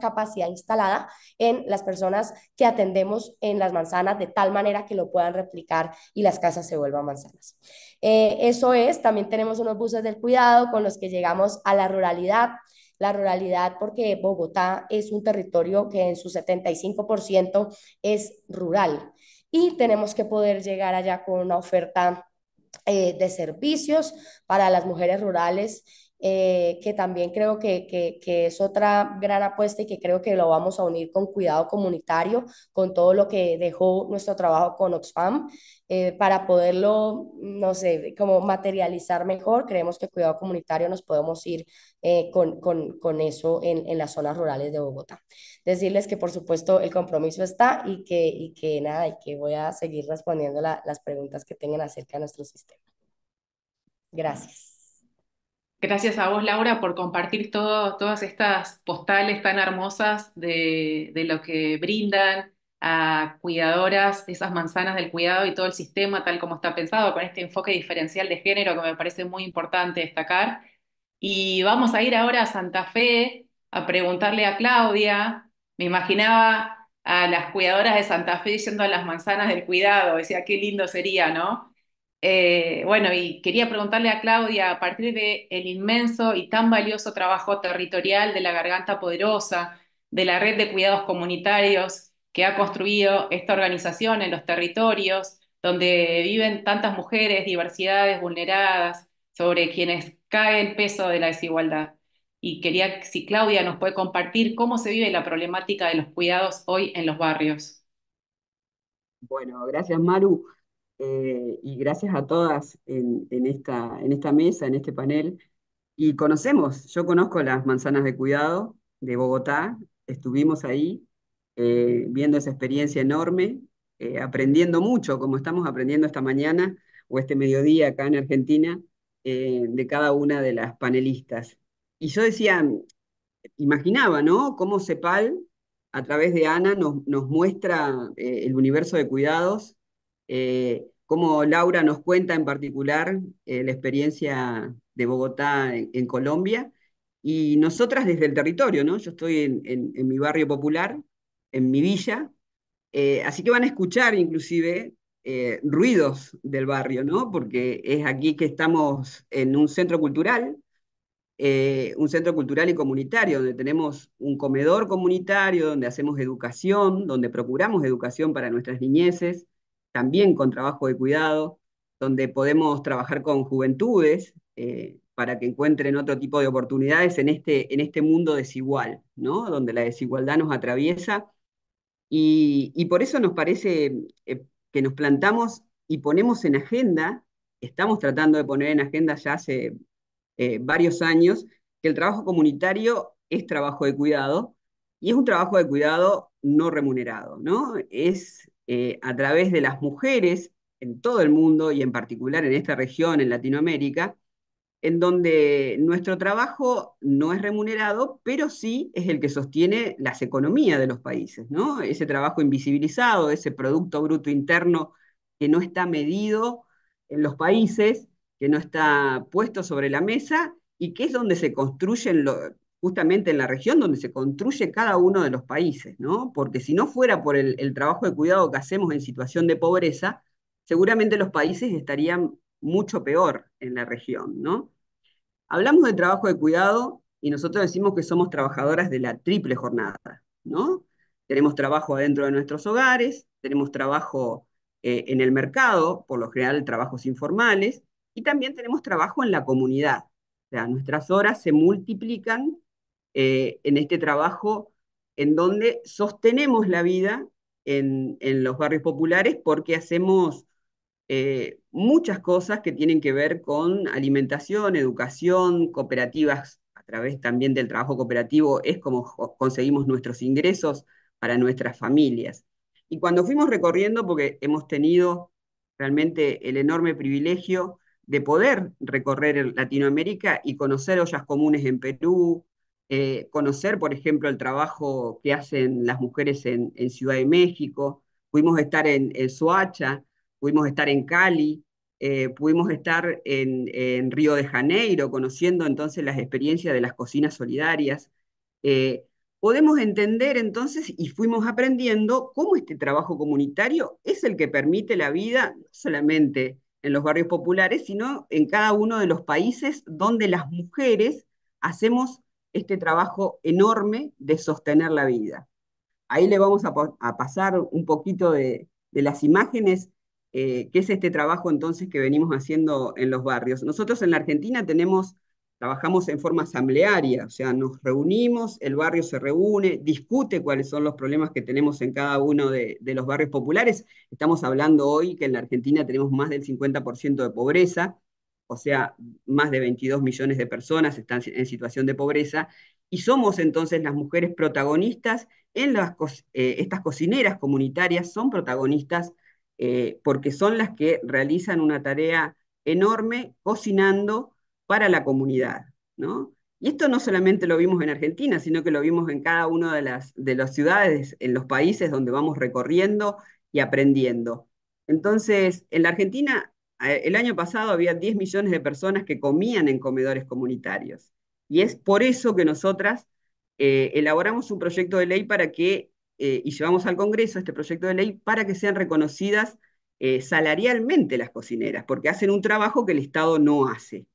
capacidad instalada en las personas que atendemos en las manzanas de tal manera que lo puedan replicar y las casas se vuelvan manzanas. Eh, eso es, también tenemos unos buses del cuidado con los que llegamos a la ruralidad la ruralidad, porque Bogotá es un territorio que en su 75% es rural y tenemos que poder llegar allá con una oferta eh, de servicios para las mujeres rurales eh, que también creo que, es otra gran apuesta y que creo que lo vamos a unir con cuidado comunitario, con todo lo que dejó nuestro trabajo con Oxfam, eh, para poderlo, no sé, como materializar mejor. Creemos que cuidado comunitario nos podemos ir eh, con, eso en, las zonas rurales de Bogotá. Decirles que por supuesto el compromiso está y que, que nada, y que voy a seguir respondiendo las preguntas que tengan acerca de nuestro sistema. Gracias. Gracias a vos, Laura, por compartir todas estas postales tan hermosas de, de lo que brindan a cuidadoras, esas manzanas del cuidado y todo el sistema tal como está pensado, con este enfoque diferencial de género que me parece muy importante destacar. Y vamos a ir ahora a Santa Fe a preguntarle a Claudia, me imaginaba a las cuidadoras de Santa Fe yendo a las manzanas del cuidado, decía, qué lindo sería, ¿no? Eh, bueno, y quería preguntarle a Claudia, a partir del el inmenso y tan valioso trabajo territorial de la Garganta Poderosa, de la red de cuidados comunitarios que ha construido esta organización en los territorios donde viven tantas mujeres, diversidades vulneradas, sobre quienes cae el peso de la desigualdad. Y quería si Claudia nos puede compartir cómo se vive la problemática de los cuidados hoy en los barrios. Bueno, gracias Maru. Eh, y gracias a todas en, esta, en esta mesa, en este panel. Y conocemos, yo conozco las manzanas de cuidado de Bogotá, estuvimos ahí eh, viendo esa experiencia enorme, eh, aprendiendo mucho, como estamos aprendiendo esta mañana o este mediodía acá en Argentina, de cada una de las panelistas. Y yo decía, imaginaba, ¿no? Cómo CEPAL, a través de Ana, nos, nos muestra el universo de cuidados eh, cómo Laura nos cuenta en particular eh, la experiencia de Bogotá en, Colombia y nosotras desde el territorio, ¿no? Yo estoy en, mi barrio popular, en mi villa, eh, así que van a escuchar inclusive eh, ruidos del barrio, ¿no? Porque es aquí que estamos en un centro cultural, un centro cultural y comunitario, donde tenemos un comedor comunitario, donde hacemos educación, donde procuramos educación para nuestras niñeces, también con trabajo de cuidado, donde podemos trabajar con juventudes eh, para que encuentren otro tipo de oportunidades en este, en este mundo desigual, ¿no? donde la desigualdad nos atraviesa. Y, por eso nos parece eh, que nos plantamos y ponemos en agenda, estamos tratando de poner en agenda ya hace eh, varios años, que el trabajo comunitario es trabajo de cuidado y es un trabajo de cuidado no remunerado, ¿no? Es eh, a través de las mujeres en todo el mundo y en particular en esta región, en Latinoamérica, en donde nuestro trabajo no es remunerado, pero sí es el que sostiene las economías de los países, ¿no? Ese trabajo invisibilizado, ese producto bruto interno que no está medido en los países, que no está puesto sobre la mesa y que es donde se construyen los justamente en la región donde se construye cada uno de los países, ¿no? Porque si no fuera por el, trabajo de cuidado que hacemos en situación de pobreza, seguramente los países estarían mucho peor en la región, ¿no? Hablamos de trabajo de cuidado y nosotros decimos que somos trabajadoras de la triple jornada, ¿no? Tenemos trabajo adentro de nuestros hogares, tenemos trabajo eh, en el mercado, por lo general trabajos informales, y también tenemos trabajo en la comunidad. O sea, nuestras horas se multiplican eh, en este trabajo en donde sostenemos la vida en, los barrios populares porque hacemos eh, muchas cosas que tienen que ver con alimentación, educación, cooperativas, a través también del trabajo cooperativo es como conseguimos nuestros ingresos para nuestras familias. Y cuando fuimos recorriendo, porque hemos tenido realmente el enorme privilegio de poder recorrer Latinoamérica y conocer ollas comunes en Perú, eh, conocer, por ejemplo, el trabajo que hacen las mujeres en, Ciudad de México, pudimos estar en, Suacha, Soacha, pudimos estar en Cali, eh, pudimos estar en, Río de Janeiro, conociendo entonces las experiencias de las cocinas solidarias. Eh, podemos entender entonces y fuimos aprendiendo cómo este trabajo comunitario es el que permite la vida, no solamente en los barrios populares, sino en cada uno de los países donde las mujeres hacemos este trabajo enorme de sostener la vida. Ahí le vamos a, pasar un poquito de, las imágenes, eh, que es este trabajo entonces que venimos haciendo en los barrios. Nosotros en la Argentina tenemos, trabajamos en forma asamblearia, o sea, nos reunimos, el barrio se reúne, discute cuáles son los problemas que tenemos en cada uno de los barrios populares. Estamos hablando hoy que en la Argentina tenemos más del 50% de pobreza, o sea, más de 22 millones de personas están en situación de pobreza, y somos entonces las mujeres protagonistas en las eh, estas cocineras comunitarias, son protagonistas eh, porque son las que realizan una tarea enorme cocinando para la comunidad, ¿no? Y esto no solamente lo vimos en Argentina, sino que lo vimos en cada una de las ciudades, en los países donde vamos recorriendo y aprendiendo. Entonces, en la Argentina el año pasado había 10 millones de personas que comían en comedores comunitarios. Y es por eso que nosotras eh, elaboramos un proyecto de ley para que, eh, y llevamos al Congreso este proyecto de ley para que sean reconocidas eh, salarialmente las cocineras, porque hacen un trabajo que el Estado no hace.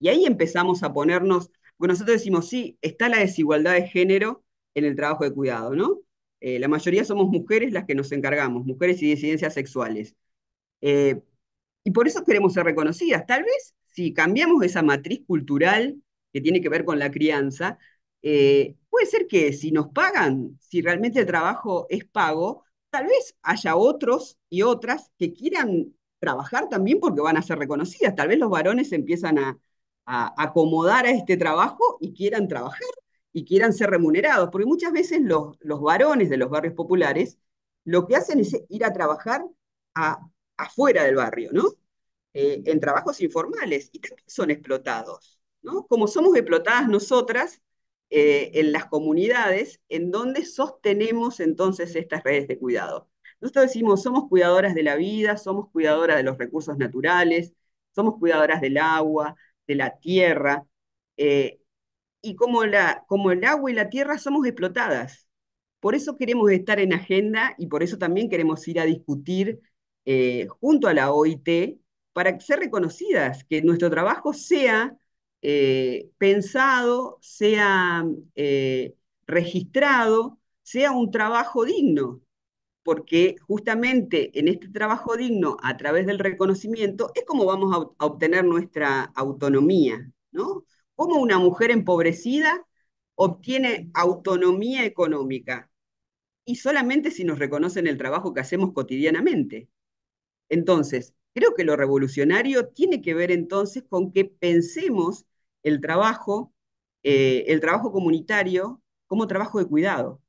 Y ahí empezamos a ponernos, nosotros decimos, sí, está la desigualdad de género en el trabajo de cuidado, ¿no? la mayoría somos mujeres las que nos encargamos, mujeres y disidencias sexuales. Y por eso queremos ser reconocidas. Tal vez si cambiamos esa matriz cultural que tiene que ver con la crianza, eh, puede ser que si nos pagan, si realmente el trabajo es pago, tal vez haya otros y otras que quieran trabajar también porque van a ser reconocidas. Tal vez los varones empiezan a, a acomodar a este trabajo y quieran trabajar y quieran ser remunerados, porque muchas veces los, los varones de los barrios populares lo que hacen es ir a trabajar a afuera del barrio, ¿no? Eh, en trabajos informales y también son explotados, ¿no? Como somos explotadas nosotras eh, en las comunidades en donde sostenemos entonces estas redes de cuidado. Nosotros decimos, somos cuidadoras de la vida, somos cuidadoras de los recursos naturales, somos cuidadoras del agua, de la tierra, eh, y como, la, como el agua y la tierra somos explotadas. Por eso queremos estar en agenda y por eso también queremos ir a discutir eh, junto a la OIT para ser reconocidas, que nuestro trabajo sea eh, pensado, sea eh, registrado, sea un trabajo digno, porque justamente en este trabajo digno, a través del reconocimiento, es como vamos a, obtener nuestra autonomía, ¿no? Como una mujer empobrecida obtiene autonomía económica, y solamente si nos reconocen el trabajo que hacemos cotidianamente. Entonces, creo que lo revolucionario tiene que ver entonces con que pensemos el trabajo, eh, el trabajo comunitario, como trabajo de cuidado,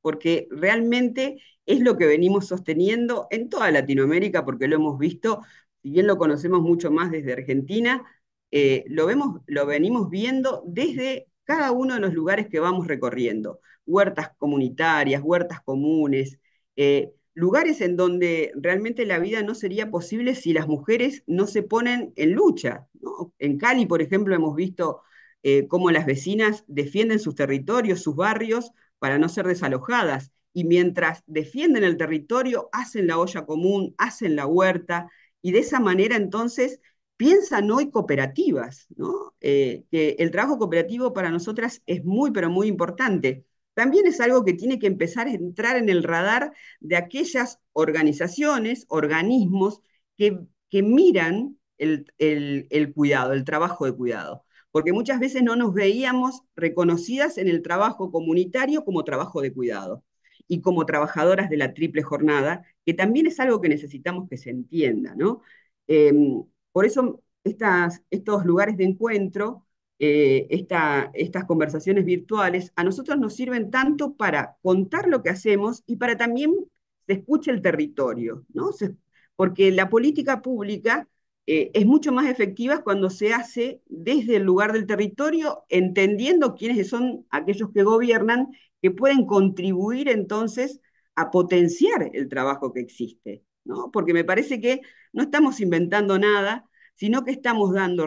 porque realmente es lo que venimos sosteniendo en toda Latinoamérica, porque lo hemos visto, si bien lo conocemos mucho más desde Argentina, eh, lo, vemos, lo venimos viendo desde cada uno de los lugares que vamos recorriendo, huertas comunitarias, huertas comunes, eh, lugares en donde realmente la vida no sería posible si las mujeres no se ponen en lucha. En Cali, por ejemplo, hemos visto eh, cómo las vecinas defienden sus territorios, sus barrios, para no ser desalojadas. Y mientras defienden el territorio, hacen la olla común, hacen la huerta, y de esa manera entonces piensan hoy cooperativas, eh, que el trabajo cooperativo para nosotras es muy, pero muy importante también es algo que tiene que empezar a entrar en el radar de aquellas organizaciones, organismos que, miran el, cuidado, el trabajo de cuidado, porque muchas veces no nos veíamos reconocidas en el trabajo comunitario como trabajo de cuidado y como trabajadoras de la triple jornada, que también es algo que necesitamos que se entienda, em, por eso estas, estos lugares de encuentro eh, estas conversaciones virtuales, a nosotros nos sirven tanto para contar lo que hacemos y para también se escuche el territorio, ¿no? porque la política pública eh, es mucho más efectiva cuando se hace desde el lugar del territorio, entendiendo quiénes son aquellos que gobiernan, que pueden contribuir entonces a potenciar el trabajo que existe, Porque me parece que no estamos inventando nada, sino que estamos dando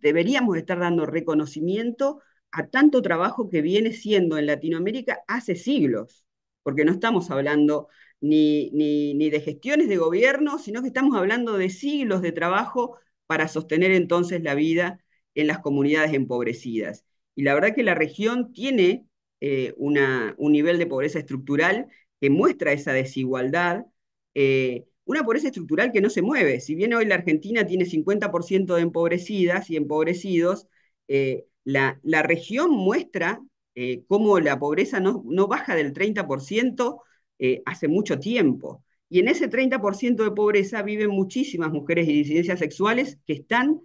deberíamos estar dando reconocimiento a tanto trabajo que viene siendo en Latinoamérica hace siglos, porque no estamos hablando ni, de gestiones de gobierno, sino que estamos hablando de siglos de trabajo para sostener entonces la vida en las comunidades empobrecidas. Y la verdad que la región tiene eh, una, un nivel de pobreza estructural que muestra esa desigualdad eh, una pobreza estructural que no se mueve. Si bien hoy la Argentina tiene 50% de empobrecidas y empobrecidos, eh, la, región muestra eh, cómo la pobreza no, baja del 30% eh, hace mucho tiempo. Y en ese 30% de pobreza viven muchísimas mujeres y disidencias sexuales que están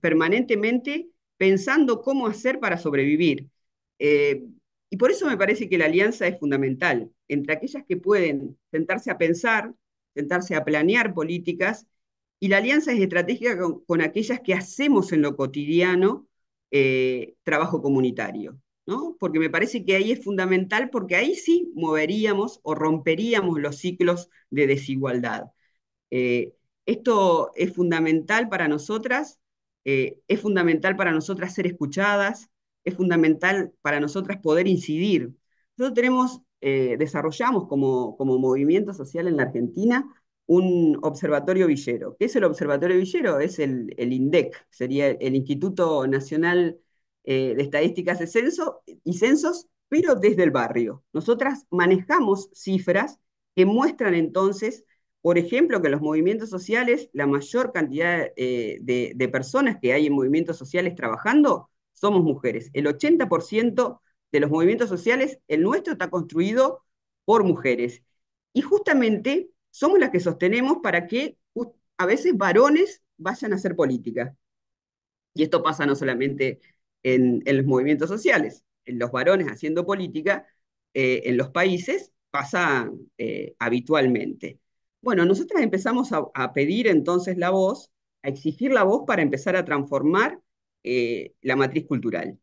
permanentemente pensando cómo hacer para sobrevivir. y por eso me parece que la alianza es fundamental entre aquellas que pueden sentarse a pensar sentarse a planear políticas y la alianza es estratégica con, aquellas que hacemos en lo cotidiano eh, trabajo comunitario, ¿no? Porque me parece que ahí es fundamental porque ahí sí moveríamos o romperíamos los ciclos de desigualdad. Eh, esto es fundamental para nosotras, eh, es fundamental para nosotras ser escuchadas, es fundamental para nosotras poder incidir. Nosotros tenemos eh, desarrollamos como, como movimiento social en la Argentina un observatorio villero. ¿Qué es el observatorio villero? Es el, INDEC, sería el Instituto Nacional eh, de Estadísticas de Censo y Censos, pero desde el barrio. Nosotras manejamos cifras que muestran entonces, por ejemplo, que los movimientos sociales, la mayor cantidad eh, de, de personas que hay en movimientos sociales trabajando somos mujeres. El 80% de los movimientos sociales, el nuestro está construido por mujeres. Y justamente somos las que sostenemos para que a veces varones vayan a hacer política. Y esto pasa no solamente en, los movimientos sociales, en los varones haciendo política, eh, en los países pasa eh, habitualmente. Bueno, nosotras empezamos a, pedir entonces la voz, a exigir la voz para empezar a transformar eh, la matriz cultural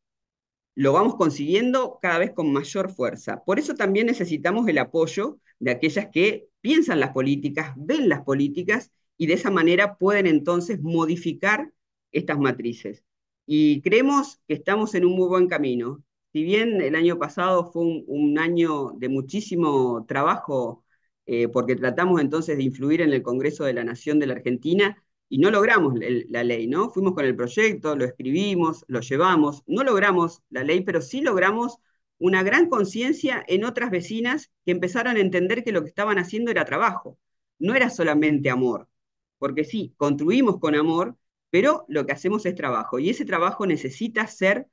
lo vamos consiguiendo cada vez con mayor fuerza. Por eso también necesitamos el apoyo de aquellas que piensan las políticas, ven las políticas y de esa manera pueden entonces modificar estas matrices. Y creemos que estamos en un muy buen camino. Si bien el año pasado fue un, año de muchísimo trabajo, eh, porque tratamos entonces de influir en el Congreso de la Nación de la Argentina, y no logramos la ley, ¿no? Fuimos con el proyecto, lo escribimos, lo llevamos, no logramos la ley, pero sí logramos una gran conciencia en otras vecinas que empezaron a entender que lo que estaban haciendo era trabajo, no era solamente amor, porque sí, construimos con amor, pero lo que hacemos es trabajo y ese trabajo necesita ser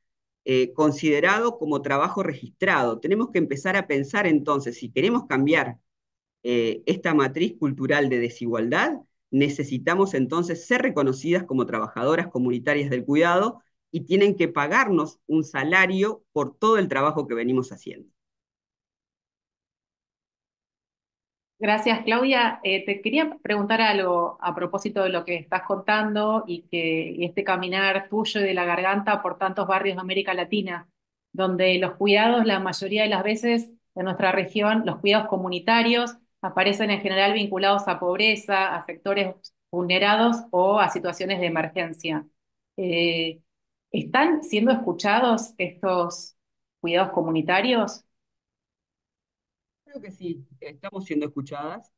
eh, considerado como trabajo registrado. Tenemos que empezar a pensar entonces, si queremos cambiar eh, esta matriz cultural de desigualdad, necesitamos entonces ser reconocidas como trabajadoras comunitarias del cuidado y tienen que pagarnos un salario por todo el trabajo que venimos haciendo. Gracias, Claudia. Eh, te quería preguntar algo a propósito de lo que estás contando y que este caminar tuyo de la garganta por tantos barrios de América Latina, donde los cuidados, la mayoría de las veces en nuestra región, los cuidados comunitarios aparecen en general vinculados a pobreza, a sectores vulnerados o a situaciones de emergencia. Eh, ¿Están siendo escuchados estos cuidados comunitarios? Creo que sí, estamos siendo escuchadas.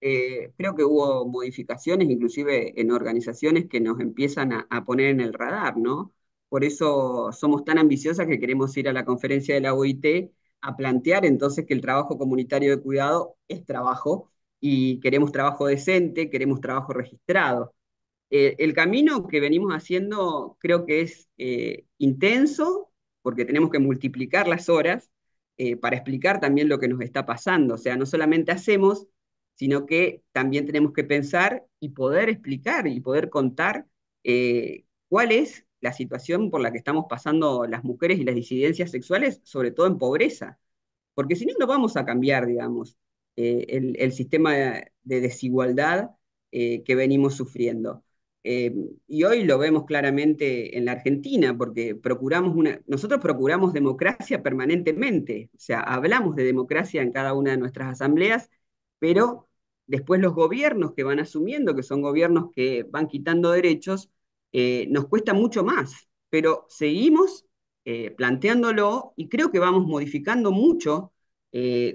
Eh, creo que hubo modificaciones, inclusive en organizaciones que nos empiezan a, a, poner en el radar, ¿no? Por eso somos tan ambiciosas que queremos ir a la conferencia de la OIT a plantear entonces que el trabajo comunitario de cuidado es trabajo y queremos trabajo decente, queremos trabajo registrado. Eh, el camino que venimos haciendo creo que es eh, intenso porque tenemos que multiplicar las horas eh, para explicar también lo que nos está pasando. O sea, no solamente hacemos, sino que también tenemos que pensar y poder explicar y poder contar cuál es la situación por la que estamos pasando las mujeres y las disidencias sexuales, sobre todo en pobreza, porque si no, no vamos a cambiar, digamos, eh, el, sistema de, desigualdad eh, que venimos sufriendo. Eh, y hoy lo vemos claramente en la Argentina, porque procuramos una, nosotros procuramos democracia permanentemente, o sea, hablamos de democracia en cada una de nuestras asambleas, pero después los gobiernos que van asumiendo, que son gobiernos que van quitando derechos, eh, nos cuesta mucho más, pero seguimos eh, planteándolo y creo que vamos modificando mucho eh,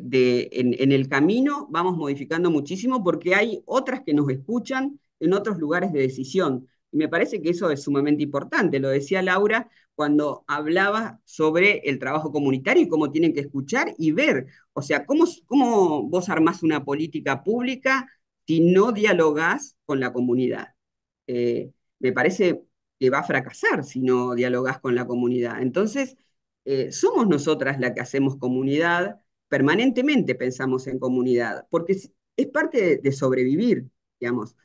en, el camino, vamos modificando muchísimo porque hay otras que nos escuchan en otros lugares de decisión. Y me parece que eso es sumamente importante. Lo decía Laura cuando hablaba sobre el trabajo comunitario y cómo tienen que escuchar y ver. O sea, ¿cómo, cómo vos armás una política pública si no dialogás con la comunidad? me parece que va a fracasar si no dialogás con la comunidad. Entonces, eh, somos nosotras la que hacemos comunidad, permanentemente pensamos en comunidad, porque es parte de, de sobrevivir, digamos.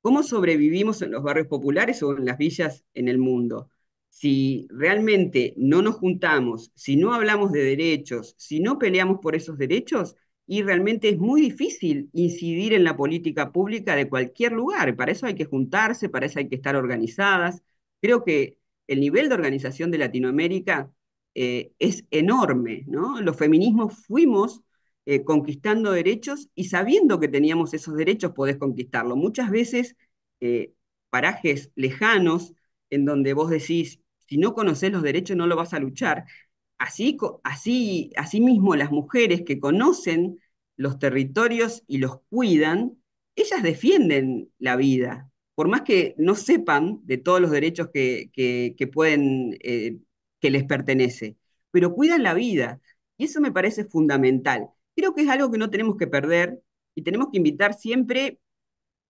¿Cómo sobrevivimos en los barrios populares o en las villas en el mundo? si realmente no nos juntamos, si no hablamos de derechos, si no peleamos por esos derechos, y realmente es muy difícil incidir en la política pública de cualquier lugar. Para eso hay que juntarse, para eso hay que estar organizadas. Creo que el nivel de organización de Latinoamérica eh, es enorme, ¿no? Los feminismos fuimos eh, conquistando derechos y sabiendo que teníamos esos derechos podés conquistarlo. Muchas veces eh, parajes lejanos en donde vos decís, si no conocés los derechos no lo vas a luchar, Así, mismo las mujeres que conocen los territorios y los cuidan, ellas defienden la vida, por más que no sepan de todos los derechos que, pueden, eh, que les pertenece, pero cuidan la vida. Y eso me parece fundamental. Creo que es algo que no tenemos que perder y tenemos que invitar siempre,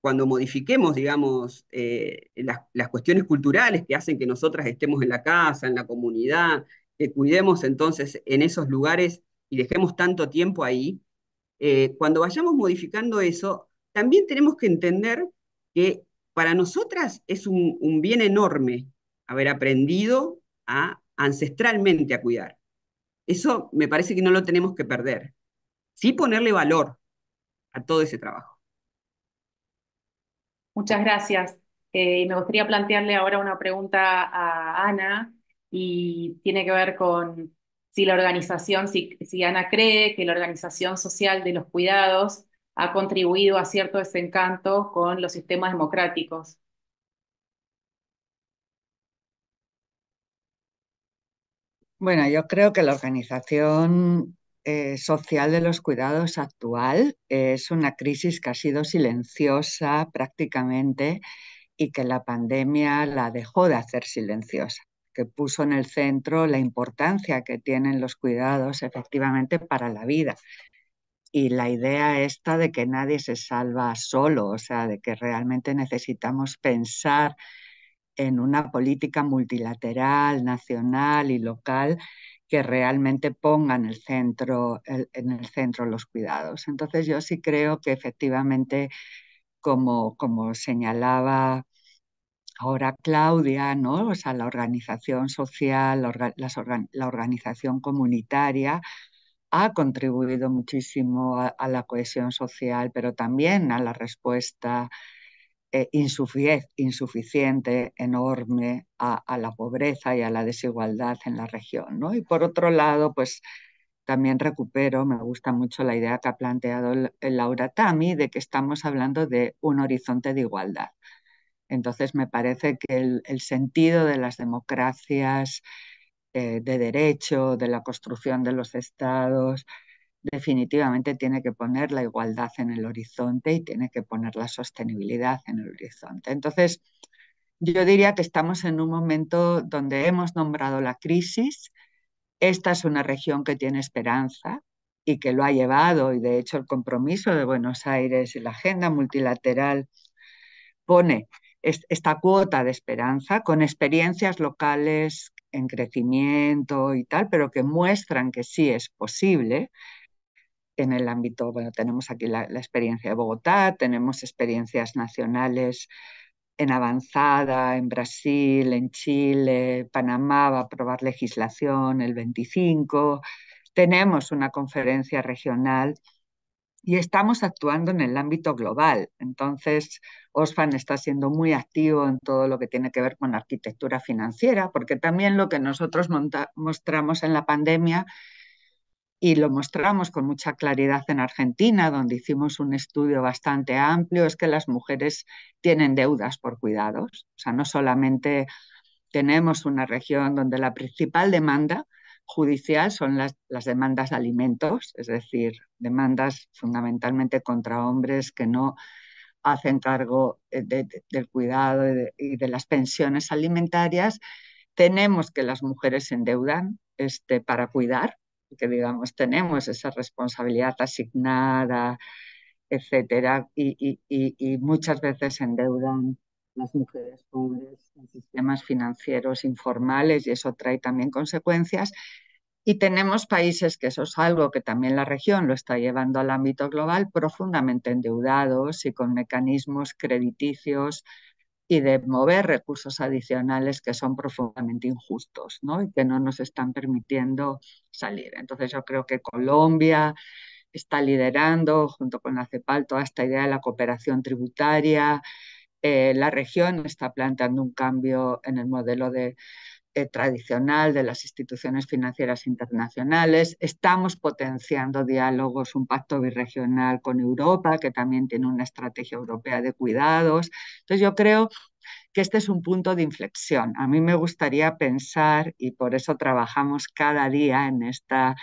cuando modifiquemos, digamos, eh, las, cuestiones culturales que hacen que nosotras estemos en la casa, en la comunidad, que cuidemos entonces en esos lugares y dejemos tanto tiempo ahí, eh, cuando vayamos modificando eso, también tenemos que entender que para nosotras es un, bien enorme haber aprendido a ancestralmente a cuidar. Eso me parece que no lo tenemos que perder. Sí ponerle valor a todo ese trabajo. Muchas gracias. Eh, y me gustaría plantearle ahora una pregunta a Ana, y tiene que ver con si la organización, si, Ana cree que la organización social de los cuidados ha contribuido a cierto desencanto con los sistemas democráticos. Bueno, yo creo que la organización eh, social de los cuidados actual es una crisis que ha sido silenciosa prácticamente y que la pandemia la dejó de hacer silenciosa que puso en el centro la importancia que tienen los cuidados efectivamente para la vida. Y la idea esta de que nadie se salva solo, o sea, de que realmente necesitamos pensar en una política multilateral, nacional y local que realmente ponga en el centro, en el centro los cuidados. Entonces yo sí creo que efectivamente, como, como señalaba ahora Claudia, ¿no? la organización social, la, organización comunitaria ha contribuido muchísimo a, la cohesión social, pero también a la respuesta eh, insuficiente, enorme a, la pobreza y a la desigualdad en la región, Y por otro lado, pues también recupero, me gusta mucho la idea que ha planteado Laura Tami de que estamos hablando de un horizonte de igualdad. Entonces me parece que el, sentido de las democracias eh, de derecho, de la construcción de los estados, definitivamente tiene que poner la igualdad en el horizonte y tiene que poner la sostenibilidad en el horizonte. Entonces, yo diría que estamos en un momento donde hemos nombrado la crisis. Esta es una región que tiene esperanza y que lo ha llevado, y de hecho el compromiso de Buenos Aires y la agenda multilateral pone esta cuota de esperanza con experiencias locales en crecimiento y tal, pero que muestran que sí es posible en el ámbito, bueno, tenemos aquí la, experiencia de Bogotá, tenemos experiencias nacionales en avanzada, en Brasil, en Chile, Panamá va a aprobar legislación el 25, tenemos una conferencia regional y estamos actuando en el ámbito global. Entonces, OSFAN está siendo muy activo en todo lo que tiene que ver con arquitectura financiera, porque también lo que nosotros mostramos en la pandemia y lo mostramos con mucha claridad en Argentina, donde hicimos un estudio bastante amplio, es que las mujeres tienen deudas por cuidados. O sea, no solamente tenemos una región donde la principal demanda judicial son las, demandas de alimentos, es decir, demandas fundamentalmente contra hombres que no hacen cargo eh, del cuidado y de, las pensiones alimentarias. Tenemos que las mujeres se endeudan este, para cuidar, que digamos tenemos esa responsabilidad asignada, etcétera, y, y muchas veces se endeudan las mujeres pobres en sistemas financieros informales y eso trae también consecuencias. Y tenemos países, que eso es algo que también la región lo está llevando al ámbito global, profundamente endeudados y con mecanismos crediticios y de mover recursos adicionales que son profundamente injustos ¿no? y que no nos están permitiendo salir. Entonces yo creo que Colombia está liderando junto con la CEPAL toda esta idea de la cooperación tributaria, eh, la región está planteando un cambio en el modelo eh, tradicional de las instituciones financieras internacionales. Estamos potenciando diálogos, un pacto birregional con Europa, que también tiene una estrategia europea de cuidados. Entonces yo creo que este es un punto de inflexión. A mí me gustaría pensar, y por eso trabajamos cada día en esta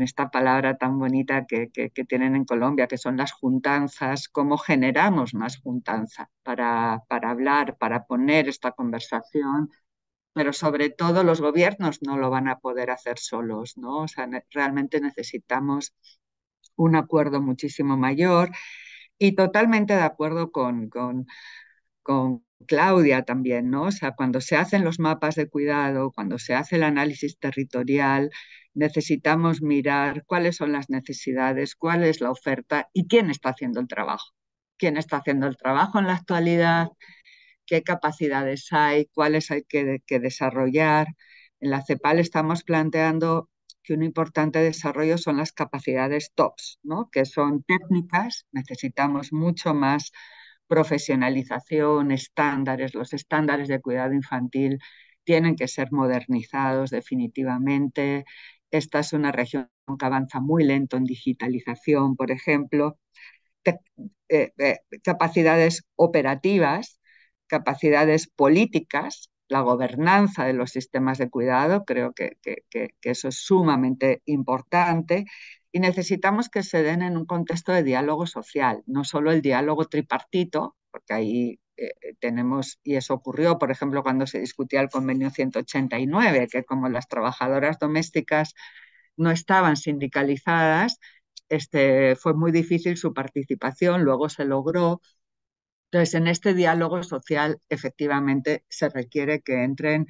esta palabra tan bonita que, que, tienen en Colombia, que son las juntanzas, cómo generamos más juntanza para, para hablar, para poner esta conversación, pero sobre todo los gobiernos no lo van a poder hacer solos, ¿no? O sea, realmente necesitamos un acuerdo muchísimo mayor y totalmente de acuerdo con, con Claudia también, ¿no? O sea, cuando se hacen los mapas de cuidado, cuando se hace el análisis territorial, necesitamos mirar cuáles son las necesidades, cuál es la oferta y quién está haciendo el trabajo. ¿Quién está haciendo el trabajo en la actualidad? ¿Qué capacidades hay? ¿Cuáles hay que, que desarrollar? En la CEPAL estamos planteando que un importante desarrollo son las capacidades TOPS, ¿no? que son técnicas, necesitamos mucho más profesionalización, estándares, los estándares de cuidado infantil tienen que ser modernizados definitivamente. Esta es una región que avanza muy lento en digitalización, por ejemplo. Eh, eh, capacidades operativas, capacidades políticas, la gobernanza de los sistemas de cuidado, creo que eso es sumamente importante, y necesitamos que se den en un contexto de diálogo social, no solo el diálogo tripartito, porque ahí eh, eh, tenemos, y eso ocurrió, por ejemplo, cuando se discutía el convenio 189, que como las trabajadoras domésticas no estaban sindicalizadas, este, fue muy difícil su participación, luego se logró. Entonces, en este diálogo social, efectivamente, se requiere que entren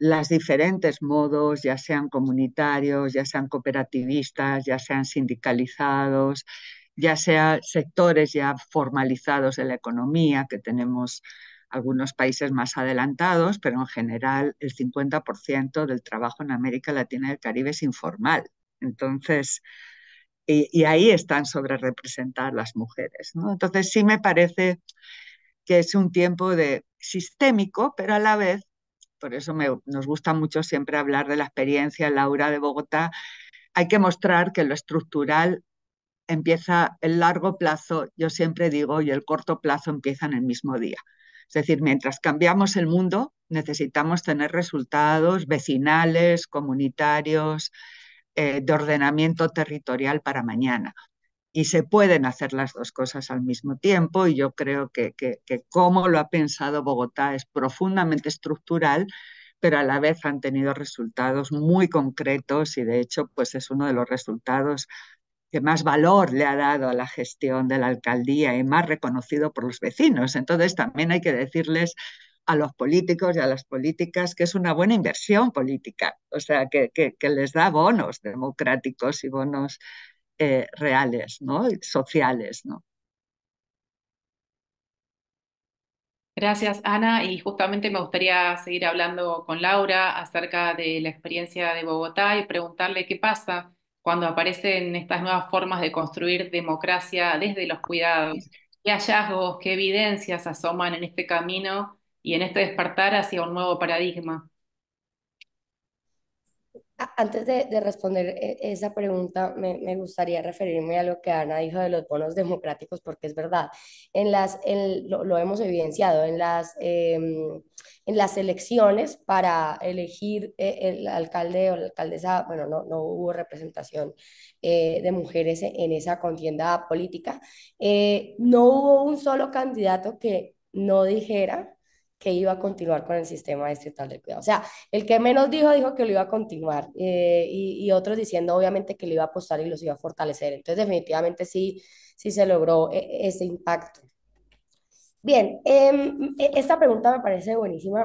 las diferentes modos, ya sean comunitarios, ya sean cooperativistas, ya sean sindicalizados, ya sean sectores ya formalizados de la economía, que tenemos algunos países más adelantados, pero en general el 50% del trabajo en América Latina y el Caribe es informal. Entonces, y, ahí están sobre representar las mujeres. Entonces, sí me parece que es un tiempo de sistémico, pero a la vez por eso nos gusta mucho siempre hablar de la experiencia Laura de Bogotá, hay que mostrar que lo estructural empieza en largo plazo, yo siempre digo, y el corto plazo empieza en el mismo día. Es decir, mientras cambiamos el mundo, necesitamos tener resultados vecinales, comunitarios, eh, de ordenamiento territorial para mañana y se pueden hacer las dos cosas al mismo tiempo y yo creo que, como lo ha pensado Bogotá es profundamente estructural pero a la vez han tenido resultados muy concretos y de hecho pues es uno de los resultados que más valor le ha dado a la gestión de la alcaldía y más reconocido por los vecinos. Entonces también hay que decirles a los políticos y a las políticas que es una buena inversión política, o sea, que, que les da bonos democráticos y bonos eh, reales, ¿no? sociales. ¿no? Gracias, Ana. Y justamente me gustaría seguir hablando con Laura acerca de la experiencia de Bogotá y preguntarle qué pasa cuando aparecen estas nuevas formas de construir democracia desde los cuidados. ¿Qué hallazgos, qué evidencias asoman en este camino y en este despertar hacia un nuevo paradigma? Antes de, responder eh, esa pregunta, me, gustaría referirme a lo que Ana dijo de los bonos democráticos, porque es verdad, en las, lo, hemos evidenciado, en las, em, en las elecciones para elegir eh, el alcalde o la alcaldesa, bueno, no, no hubo representación eh, de mujeres en esa contienda política, no hubo un solo candidato que no dijera que iba a continuar con el sistema distrital este de cuidado. O sea, el que menos dijo, dijo que lo iba a continuar eh, y, otros diciendo obviamente que lo iba a apostar y los iba a fortalecer. Entonces, definitivamente sí, sí se logró e, e, ese impacto. Bien, em, e, esta pregunta me parece buenísima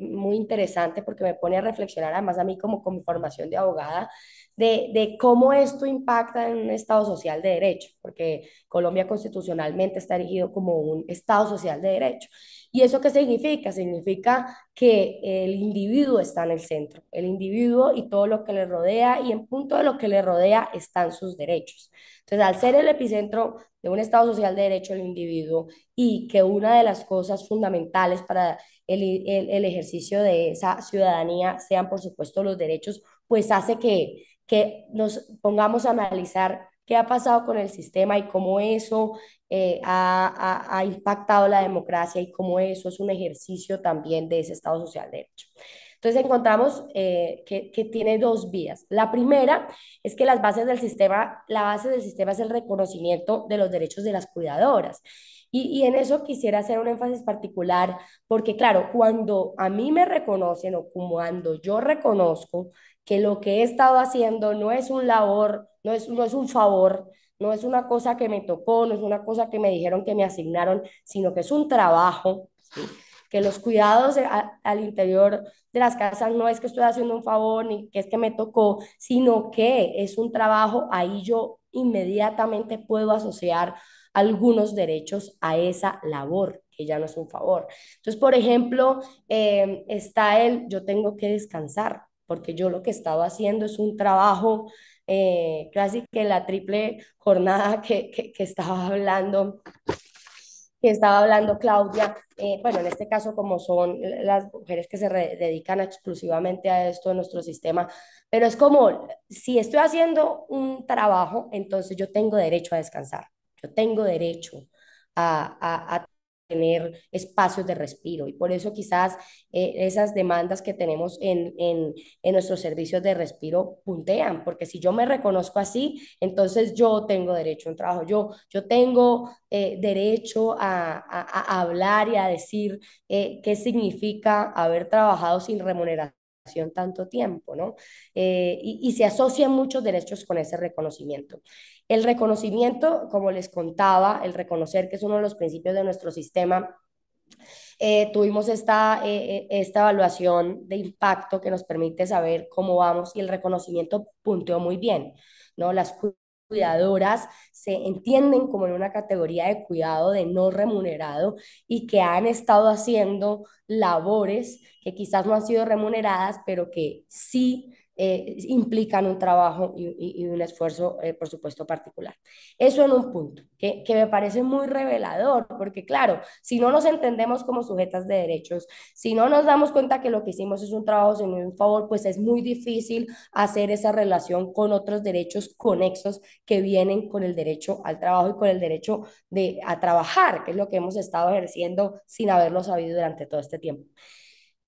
muy interesante porque me pone a reflexionar además a mí como con mi formación de abogada de, de, cómo esto impacta en un Estado social de derecho, porque Colombia constitucionalmente está erigido como un Estado social de derecho. ¿Y eso qué significa? Significa que el individuo está en el centro, el individuo y todo lo que le rodea y en punto de lo que le rodea están sus derechos. Entonces, al ser el epicentro de un Estado social de derecho el individuo y que una de las cosas fundamentales para el, ejercicio de esa ciudadanía sean, por supuesto, los derechos, pues hace que, nos pongamos a analizar qué ha pasado con el sistema y cómo eso eh, ha, impactado la democracia y cómo eso es un ejercicio también de ese Estado Social de Derecho. Entonces encontramos eh, que, que, tiene dos vías. La primera es que las bases del sistema, la base del sistema es el reconocimiento de los derechos de las cuidadoras. Y, en eso quisiera hacer un énfasis particular, porque claro, cuando a mí me reconocen o cuando yo reconozco que lo que he estado haciendo no es un labor, no es, no es un favor, no es una cosa que me tocó, no es una cosa que me dijeron que me asignaron, sino que es un trabajo, que los cuidados al interior de las casas no es que estoy haciendo un favor ni que es que me tocó, sino que es un trabajo, ahí yo inmediatamente puedo asociar algunos derechos a esa labor, que ya no es un favor. Entonces, por ejemplo, em, está el yo tengo que descansar, porque yo lo que estaba haciendo es un trabajo, eh, casi que la triple jornada que, que, que estaba hablando que estaba hablando Claudia, eh, bueno, en este caso como son las mujeres que se dedican exclusivamente a esto en nuestro sistema, pero es como, si estoy haciendo un trabajo, entonces yo tengo derecho a descansar. Yo tengo derecho a, tener espacios de respiro. Y por eso quizás eh, esas demandas que tenemos en, nuestros servicios de respiro puntean, porque si yo me reconozco así, entonces yo tengo derecho a un trabajo, yo, yo tengo eh, derecho a, hablar y a decir eh, qué significa haber trabajado sin remuneración tanto tiempo, ¿no? Eh, y, se asocian muchos derechos con ese reconocimiento. El reconocimiento, como les contaba, el reconocer que es uno de los principios de nuestro sistema, eh, tuvimos esta, eh, esta evaluación de impacto que nos permite saber cómo vamos y el reconocimiento punteó muy bien, ¿no? Las cuidadoras se entienden como en una categoría de cuidado de no remunerado y que han estado haciendo labores que quizás no han sido remuneradas, pero que sí eh, implican un trabajo y, un esfuerzo, eh, por supuesto, particular. Eso en un punto que, me parece muy revelador, porque claro, si no nos entendemos como sujetas de derechos, si no nos damos cuenta que lo que hicimos es un trabajo sin un favor, pues es muy difícil hacer esa relación con otros derechos conexos que vienen con el derecho al trabajo y con el derecho de, a trabajar, que es lo que hemos estado ejerciendo sin haberlo sabido durante todo este tiempo.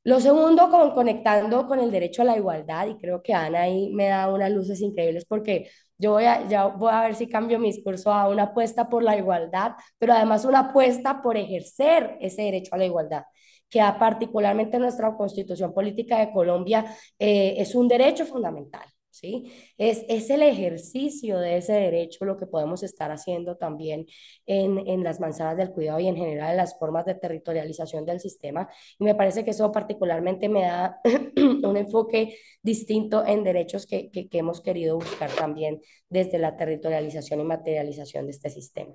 Lo segundo, con, conectando con el derecho a la igualdad, y creo que Ana ahí me da unas luces increíbles porque yo voy a, ya voy a ver si cambio mi discurso a una apuesta por la igualdad, pero además una apuesta por ejercer ese derecho a la igualdad, que particularmente nuestra constitución política de Colombia eh, es un derecho fundamental. ¿sí? Es, es el ejercicio de ese derecho lo que podemos estar haciendo también en, las manzanas del cuidado y en general en las formas de territorialización del sistema. Y me parece que eso particularmente me da un enfoque distinto en derechos que, que hemos querido buscar también desde la territorialización y materialización de este sistema.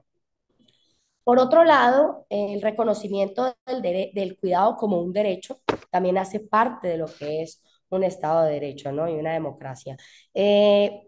Por otro lado, el reconocimiento del, del, cuidado como un derecho también hace parte de lo que es un Estado de Derecho ¿no? y una democracia. Eh,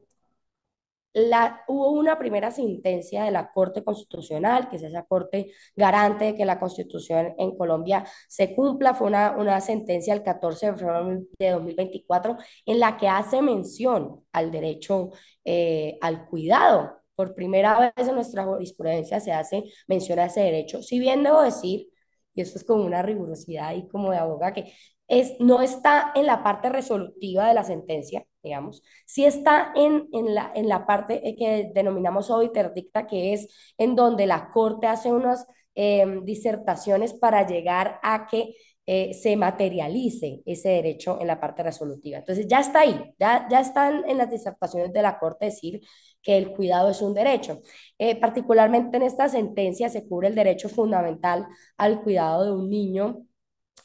la, hubo una primera sentencia de la Corte Constitucional, que es esa Corte garante de que la Constitución en Colombia se cumpla, fue una, una sentencia el 14 de febrero de 2024 en la que hace mención al derecho eh, al cuidado. Por primera vez en nuestra jurisprudencia se hace mención a ese derecho. Si bien debo decir, y esto es con una rigurosidad y como de abogada, que es, no está en la parte resolutiva de la sentencia, digamos, sí está en, la, en la parte que denominamos dicta que es en donde la Corte hace unas em, disertaciones para llegar a que eh, se materialice ese derecho en la parte resolutiva. Entonces ya está ahí, ya, ya están en las disertaciones de la Corte decir que el cuidado es un derecho. Eh, particularmente en esta sentencia se cubre el derecho fundamental al cuidado de un niño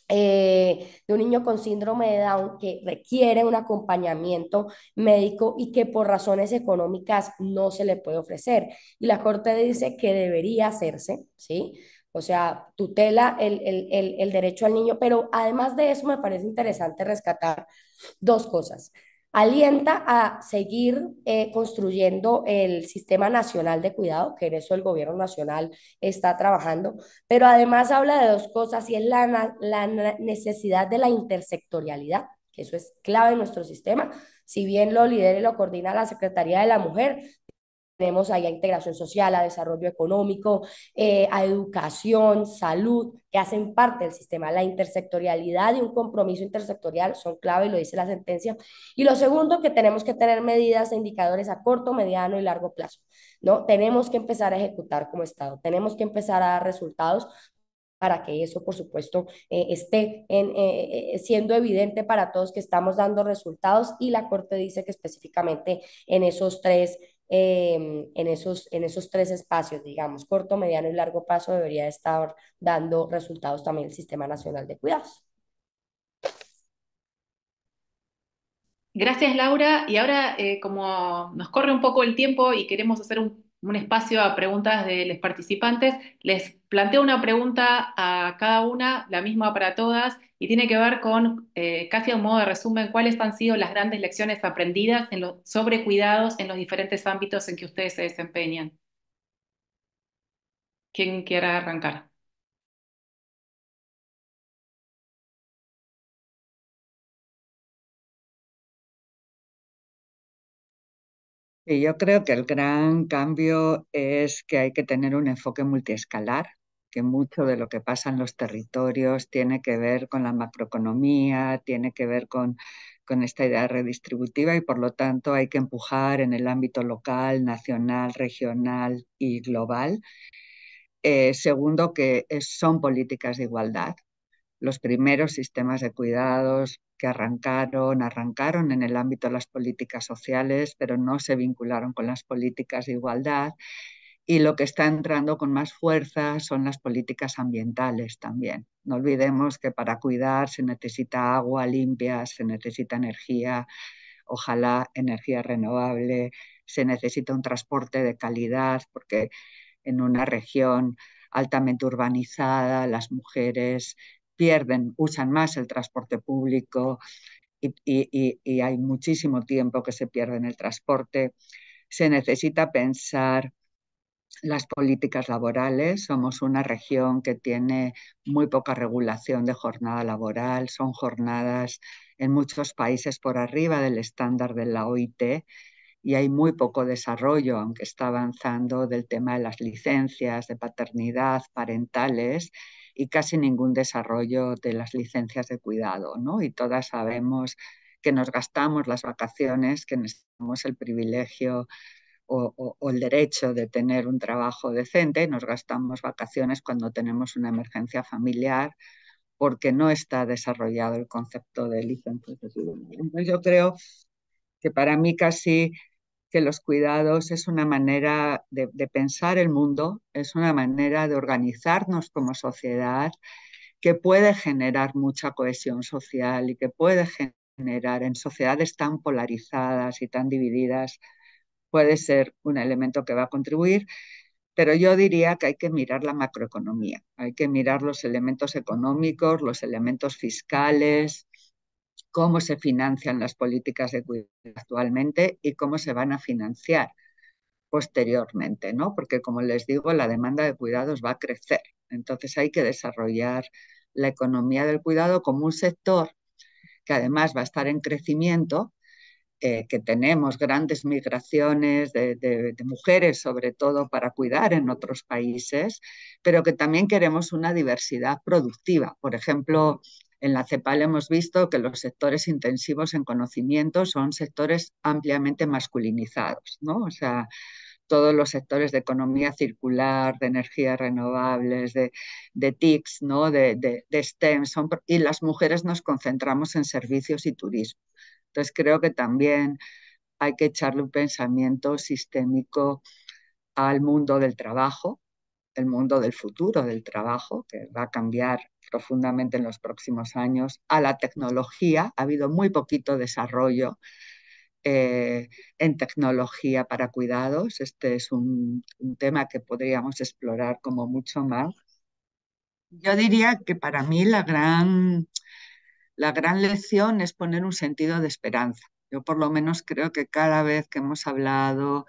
eh, de un niño con síndrome de Down que requiere un acompañamiento médico y que por razones económicas no se le puede ofrecer. Y la Corte dice que debería hacerse, ¿sí? O sea, tutela el, el derecho al niño, pero además de eso me parece interesante rescatar dos cosas alienta a seguir eh, construyendo el sistema nacional de cuidado, que en eso el gobierno nacional está trabajando, pero además habla de dos cosas y es la, la necesidad de la intersectorialidad, que eso es clave en nuestro sistema. Si bien lo lidera y lo coordina la Secretaría de la Mujer, tenemos ahí a integración social, a desarrollo económico, eh, a educación, salud, que hacen parte del sistema. La intersectorialidad y un compromiso intersectorial son clave lo dice la sentencia. Y lo segundo, que tenemos que tener medidas e indicadores a corto, mediano y largo plazo. ¿no? Tenemos que empezar a ejecutar como Estado, tenemos que empezar a dar resultados para que eso, por supuesto, eh, esté en, eh, siendo evidente para todos que estamos dando resultados y la Corte dice que específicamente en esos tres Em, en, esos, en esos tres espacios, digamos, corto, mediano y largo plazo, debería estar dando resultados también el Sistema Nacional de Cuidados. Gracias, Laura. Y ahora, eh, como nos corre un poco el tiempo y queremos hacer un, un, espacio a preguntas de los participantes, les planteo una pregunta a cada una, la misma para todas, y tiene que ver con, eh, casi a un modo de resumen, cuáles han sido las grandes lecciones aprendidas sobre cuidados en los diferentes ámbitos en que ustedes se desempeñan. ¿Quién quiera arrancar? yo creo que el gran cambio es que hay que tener un enfoque multiescalar que mucho de lo que pasa en los territorios tiene que ver con la macroeconomía, tiene que ver con, con esta idea redistributiva y por lo tanto hay que empujar en el ámbito local, nacional, regional y global. Eh, segundo, que son políticas de igualdad. Los primeros sistemas de cuidados que arrancaron, arrancaron en el ámbito de las políticas sociales, pero no se vincularon con las políticas de igualdad y lo que está entrando con más fuerza son las políticas ambientales también. No olvidemos que para cuidar se necesita agua limpia, se necesita energía, ojalá energía renovable, se necesita un transporte de calidad, porque en una región altamente urbanizada las mujeres pierden, usan más el transporte público y, hay muchísimo tiempo que se pierde en el transporte. Se necesita pensar las políticas laborales. Somos una región que tiene muy poca regulación de jornada laboral. Son jornadas en muchos países por arriba del estándar de la OIT y hay muy poco desarrollo, aunque está avanzando del tema de las licencias de paternidad, parentales y casi ningún desarrollo de las licencias de cuidado. ¿no? Y todas sabemos que nos gastamos las vacaciones, que necesitamos el privilegio o, el derecho de tener un trabajo decente, nos gastamos vacaciones cuando tenemos una emergencia familiar porque no está desarrollado el concepto de licencia. yo creo que para mí casi que los cuidados es una manera de pensar el mundo, es una manera de organizarnos como sociedad que puede generar mucha cohesión social y que puede generar en sociedades tan polarizadas y tan divididas puede ser un elemento que va a contribuir, pero yo diría que hay que mirar la macroeconomía, hay que mirar los elementos económicos, los elementos fiscales, cómo se financian las políticas de cuidado actualmente y cómo se van a financiar posteriormente, ¿no? Porque como les digo, la demanda de cuidados va a crecer. Entonces hay que desarrollar la economía del cuidado como un sector que además va a estar en crecimiento eh, que tenemos grandes migraciones de, mujeres, sobre todo para cuidar en otros países, pero que también queremos una diversidad productiva. Por ejemplo, en la CEPAL hemos visto que los sectores intensivos en conocimiento son sectores ampliamente masculinizados, ¿no? O sea, todos los sectores de economía circular, de energías renovables, de, de TICs, ¿no? de, STEM, y las mujeres nos concentramos en servicios y turismo. Entonces creo que también hay que echarle un pensamiento sistémico al mundo del trabajo, el mundo del futuro del trabajo, que va a cambiar profundamente en los próximos años, a la tecnología. Ha habido muy poquito desarrollo eh, en tecnología para cuidados. Este es un, un tema que podríamos explorar como mucho más. Yo diría que para mí la gran la gran lección es poner un sentido de esperanza. Yo por lo menos creo que cada vez que hemos hablado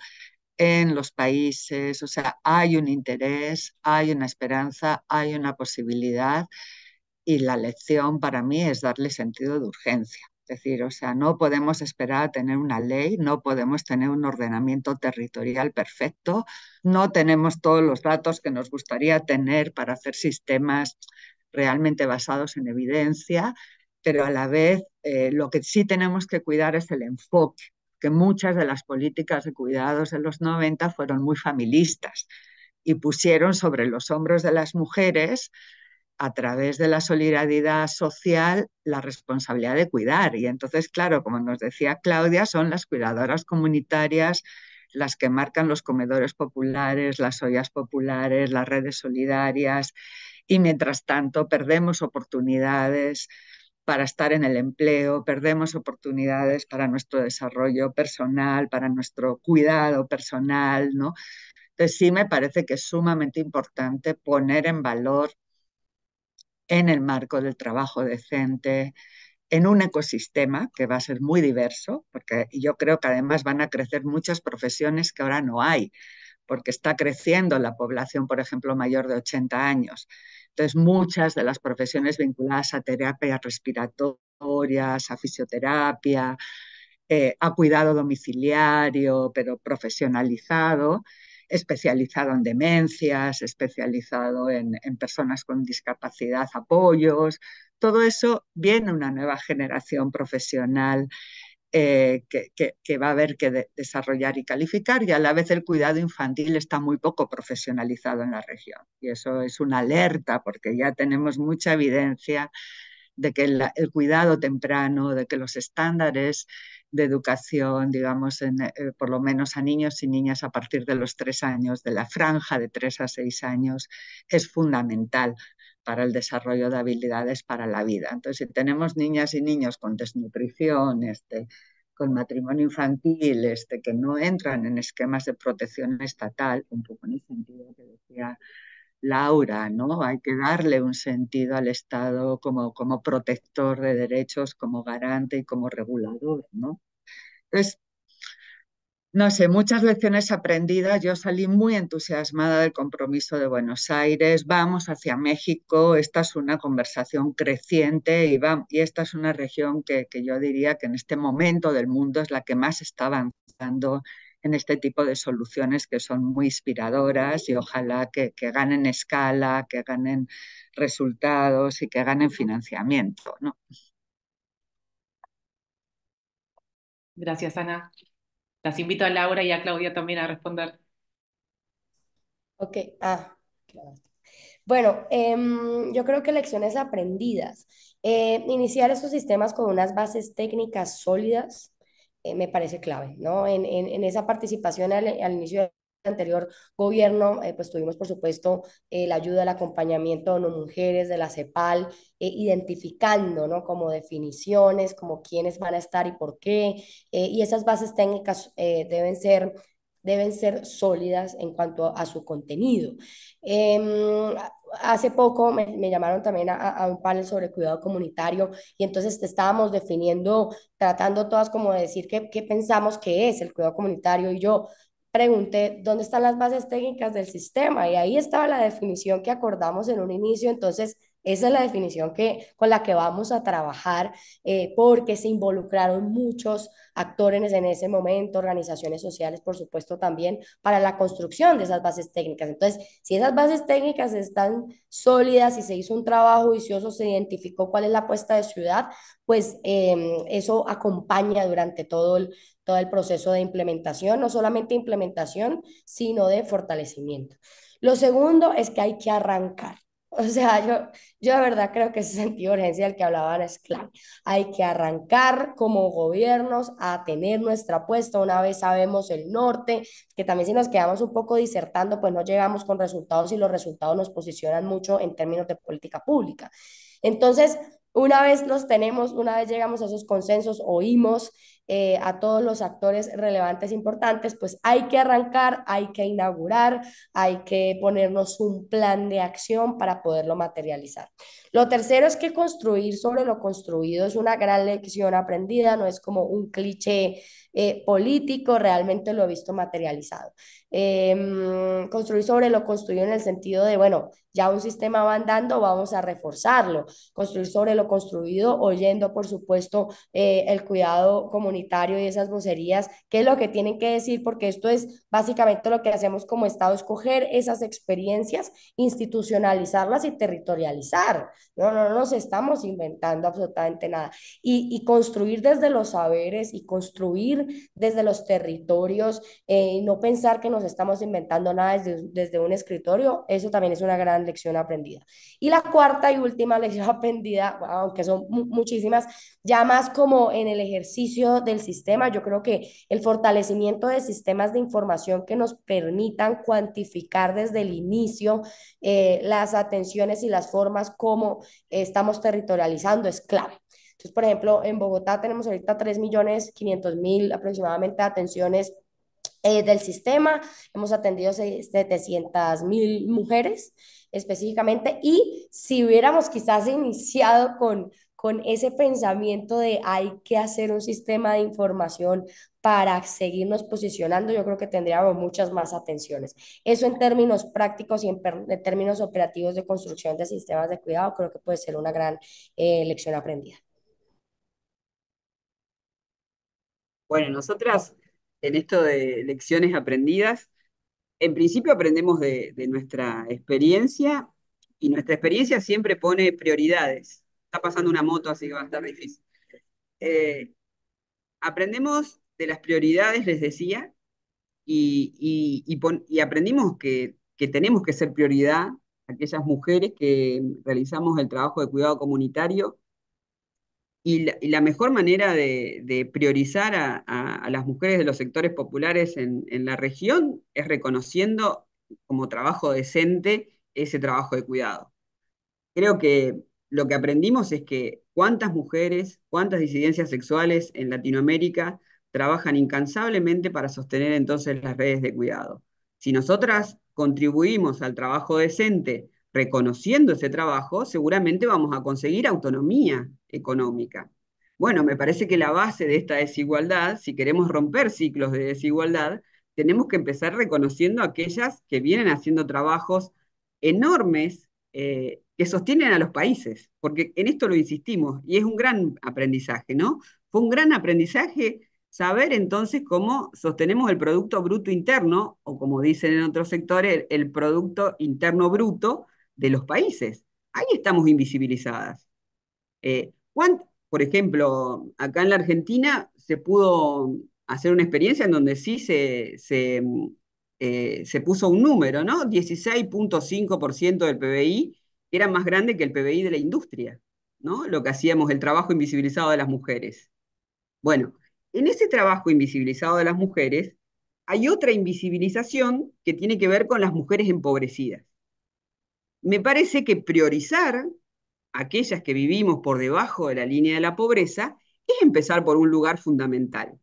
en los países, o sea, hay un interés, hay una esperanza, hay una posibilidad y la lección para mí es darle sentido de urgencia. Es decir, o sea, no podemos esperar a tener una ley, no podemos tener un ordenamiento territorial perfecto, no tenemos todos los datos que nos gustaría tener para hacer sistemas realmente basados en evidencia pero a la vez eh, lo que sí tenemos que cuidar es el enfoque, que muchas de las políticas de cuidados en los 90 fueron muy familistas y pusieron sobre los hombros de las mujeres a través de la solidaridad social la responsabilidad de cuidar. Y entonces, claro, como nos decía Claudia, son las cuidadoras comunitarias las que marcan los comedores populares, las ollas populares, las redes solidarias. Y mientras tanto, perdemos oportunidades para estar en el empleo, perdemos oportunidades para nuestro desarrollo personal, para nuestro cuidado personal, ¿no? Entonces sí me parece que es sumamente importante poner en valor en el marco del trabajo decente, en un ecosistema que va a ser muy diverso, porque yo creo que además van a crecer muchas profesiones que ahora no hay, porque está creciendo la población, por ejemplo, mayor de 80 años. Entonces, muchas de las profesiones vinculadas a terapias respiratorias, a fisioterapia, eh, a cuidado domiciliario, pero profesionalizado, especializado en demencias, especializado en, en personas con discapacidad, apoyos, todo eso viene una nueva generación profesional eh, que, va a haber que desarrollar y calificar y a la vez el cuidado infantil está muy poco profesionalizado en la región. Y eso es una alerta porque ya tenemos mucha evidencia de que el, cuidado temprano, de que los estándares de educación, digamos, eh, por lo menos a niños y niñas a partir de los tres años, de la franja de tres a seis años, es fundamental para el desarrollo de habilidades para la vida. Entonces, si tenemos niñas y niños con desnutrición, este, con matrimonio infantil, este, que no entran en esquemas de protección estatal, un poco en el sentido que decía Laura, ¿no? Hay que darle un sentido al Estado como, como protector de derechos, como garante y como regulador, ¿no? Entonces, no sé, muchas lecciones aprendidas. Yo salí muy entusiasmada del compromiso de Buenos Aires. Vamos hacia México. Esta es una conversación creciente y, esta es una región que, yo diría que en este momento del mundo es la que más está avanzando en este tipo de soluciones que son muy inspiradoras y ojalá que, ganen escala, que ganen resultados y que ganen financiamiento. Gracias, Ana las invito a Laura y a Claudia también a responder. Ok, ah, Bueno, em, yo creo que lecciones aprendidas. Eh, iniciar esos sistemas con unas bases técnicas sólidas eh, me parece clave, ¿no? En, esa participación al, al, inicio anterior gobierno, eh, pues tuvimos, por supuesto, eh, la ayuda, el acompañamiento de mujeres, de la CEPAL, eh, identificando, ¿no? Como definiciones, como quiénes van a estar y por qué. y esas bases técnicas deben ser deben ser sólidas en cuanto a, su contenido. Em, hace poco me, llamaron también a, un panel sobre cuidado comunitario y entonces estábamos definiendo, tratando todas como de decir qué, qué pensamos que es el cuidado comunitario y yo, pregunté dónde están las bases técnicas del sistema y ahí estaba la definición que acordamos en un inicio, entonces esa es la definición que, con la que vamos a trabajar eh, porque se involucraron muchos actores en ese momento, organizaciones sociales, por supuesto, también para la construcción de esas bases técnicas. Entonces, si esas bases técnicas están sólidas y se hizo un trabajo vicioso, se identificó cuál es la puesta de ciudad, pues em, eso acompaña durante todo el, todo el proceso de implementación, no solamente implementación, sino de fortalecimiento. Lo segundo es que hay que arrancar. O sea, yo, yo de verdad creo que ese sentido de urgencia del que hablaban es clave. Hay que arrancar como gobiernos a tener nuestra apuesta una vez sabemos el norte, que también si nos quedamos un poco disertando, pues no llegamos con resultados y los resultados nos posicionan mucho en términos de política pública. Entonces, una vez los tenemos, una vez llegamos a esos consensos, oímos, eh, a todos los actores relevantes importantes, pues hay que arrancar, hay que inaugurar, hay que ponernos un plan de acción para poderlo materializar. Lo tercero es que construir sobre lo construido es una gran lección aprendida, no es como un cliché eh, político, realmente lo he visto materializado. Em, construir sobre lo construido en el sentido de, bueno, ya un sistema va andando, vamos a reforzarlo. Construir sobre lo construido, oyendo, por supuesto, eh, el cuidado comunitario y esas vocerías, que es lo que tienen que decir, porque esto es básicamente lo que hacemos como Estado, escoger esas experiencias, institucionalizarlas y territorializar. No, no, nos estamos inventando absolutamente nada. Y, y construir desde los saberes y construir desde los territorios, eh, no pensar que nos estamos inventando nada desde, un escritorio, eso también es una gran lección aprendida. Y la cuarta y última lección aprendida, aunque son muchísimas, ya más como en el ejercicio del sistema, yo creo que el fortalecimiento de sistemas de información que nos permitan cuantificar desde el inicio eh, las atenciones y las formas como estamos territorializando es clave. Entonces, por ejemplo, en Bogotá tenemos ahorita 3.500.000 aproximadamente atenciones eh, del sistema. Hemos atendido 700.000 mujeres específicamente y si hubiéramos quizás iniciado con con ese pensamiento de hay que hacer un sistema de información para seguirnos posicionando, yo creo que tendríamos muchas más atenciones. Eso en términos prácticos y en, en términos operativos de construcción de sistemas de cuidado, creo que puede ser una gran eh, lección aprendida. Bueno, nosotras en esto de lecciones aprendidas, en principio aprendemos de, nuestra experiencia y nuestra experiencia siempre pone prioridades. Está pasando una moto, así que va a estar difícil. Eh, aprendemos de las prioridades, les decía, y, aprendimos que, que, tenemos que ser prioridad aquellas mujeres que realizamos el trabajo de cuidado comunitario y la, mejor manera de, priorizar a, las mujeres de los sectores populares en la región es reconociendo como trabajo decente ese trabajo de cuidado. Creo que lo que aprendimos es que cuántas mujeres, cuántas disidencias sexuales en Latinoamérica trabajan incansablemente para sostener entonces las redes de cuidado. Si nosotras contribuimos al trabajo decente reconociendo ese trabajo, seguramente vamos a conseguir autonomía económica. Bueno, me parece que la base de esta desigualdad, si queremos romper ciclos de desigualdad, tenemos que empezar reconociendo aquellas que vienen haciendo trabajos enormes eh, que sostienen a los países, porque en esto lo insistimos y es un gran aprendizaje, ¿no? Fue un gran aprendizaje saber entonces cómo sostenemos el Producto Bruto Interno, o como dicen en otros sectores, el Producto Interno Bruto, de los países. Ahí estamos invisibilizadas. Eh, por ejemplo, acá en la Argentina se pudo hacer una experiencia en donde sí se, se, eh, se puso un número, ¿no? 16.5% del PBI era más grande que el PBI de la industria, ¿no? Lo que hacíamos, el trabajo invisibilizado de las mujeres. Bueno, en ese trabajo invisibilizado de las mujeres hay otra invisibilización que tiene que ver con las mujeres empobrecidas me parece que priorizar aquellas que vivimos por debajo de la línea de la pobreza es empezar por un lugar fundamental.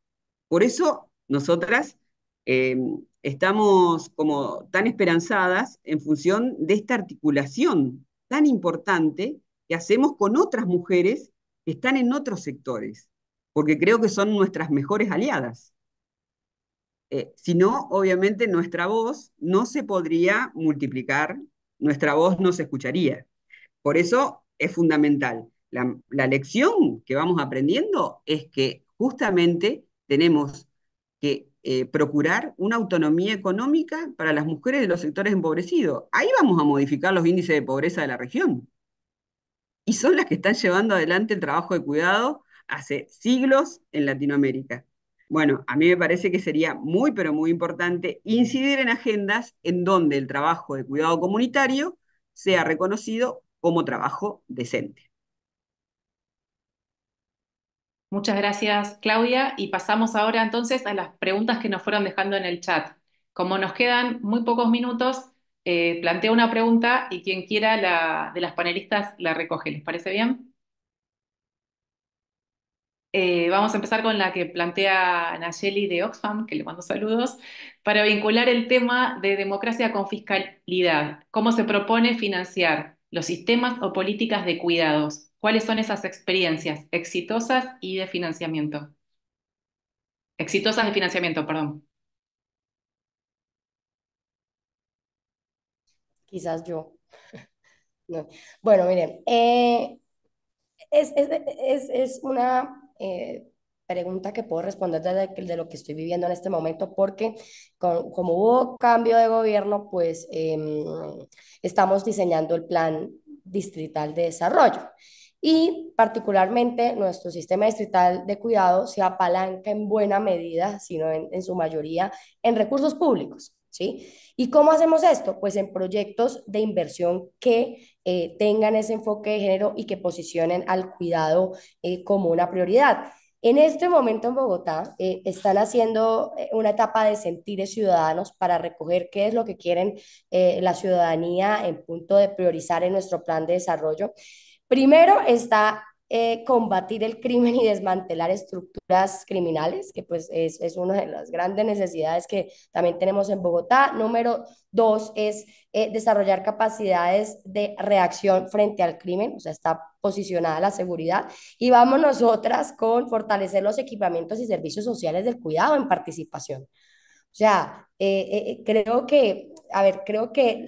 Por eso nosotras eh, estamos como tan esperanzadas en función de esta articulación tan importante que hacemos con otras mujeres que están en otros sectores, porque creo que son nuestras mejores aliadas. Eh, si no, obviamente nuestra voz no se podría multiplicar nuestra voz no se escucharía. Por eso es fundamental. La, lección que vamos aprendiendo es que justamente tenemos que eh, procurar una autonomía económica para las mujeres de los sectores empobrecidos. Ahí vamos a modificar los índices de pobreza de la región. Y son las que están llevando adelante el trabajo de cuidado hace siglos en Latinoamérica. Bueno, a mí me parece que sería muy, pero muy importante incidir en agendas en donde el trabajo de cuidado comunitario sea reconocido como trabajo decente. Muchas gracias, Claudia. Y pasamos ahora entonces a las preguntas que nos fueron dejando en el chat. Como nos quedan muy pocos minutos, eh, planteo una pregunta y quien quiera la, de las panelistas la recoge. ¿Les parece bien? Eh, vamos a empezar con la que plantea Nayeli de Oxfam, que le mando saludos, para vincular el tema de democracia con fiscalidad. ¿Cómo se propone financiar los sistemas o políticas de cuidados? ¿Cuáles son esas experiencias exitosas y de financiamiento? Exitosas de financiamiento, perdón. Quizás yo. Bueno, miren, eh, es una eh, pregunta que puedo responder desde de lo que estoy viviendo en este momento, porque como hubo cambio de gobierno, pues em, estamos diseñando el plan distrital de desarrollo. Y particularmente nuestro sistema distrital de cuidado se apalanca en buena medida, sino en, en su mayoría, en recursos públicos. ¿Sí? ¿Y cómo hacemos esto? Pues en proyectos de inversión que eh, tengan ese enfoque de género y que posicionen al cuidado eh, como una prioridad. En este momento en Bogotá eh, están haciendo una etapa de sentires ciudadanos para recoger qué es lo que quieren la ciudadanía en punto de priorizar en nuestro plan de desarrollo. Primero está eh, combatir el crimen y desmantelar estructuras criminales, que pues es, es, una de las grandes necesidades que también tenemos en Bogotá. Número dos es eh, desarrollar capacidades de reacción frente al crimen, o sea, está posicionada la seguridad. Y vamos nosotras con fortalecer los equipamientos y servicios sociales del cuidado en participación. O sea, eh, creo que, a ver, creo que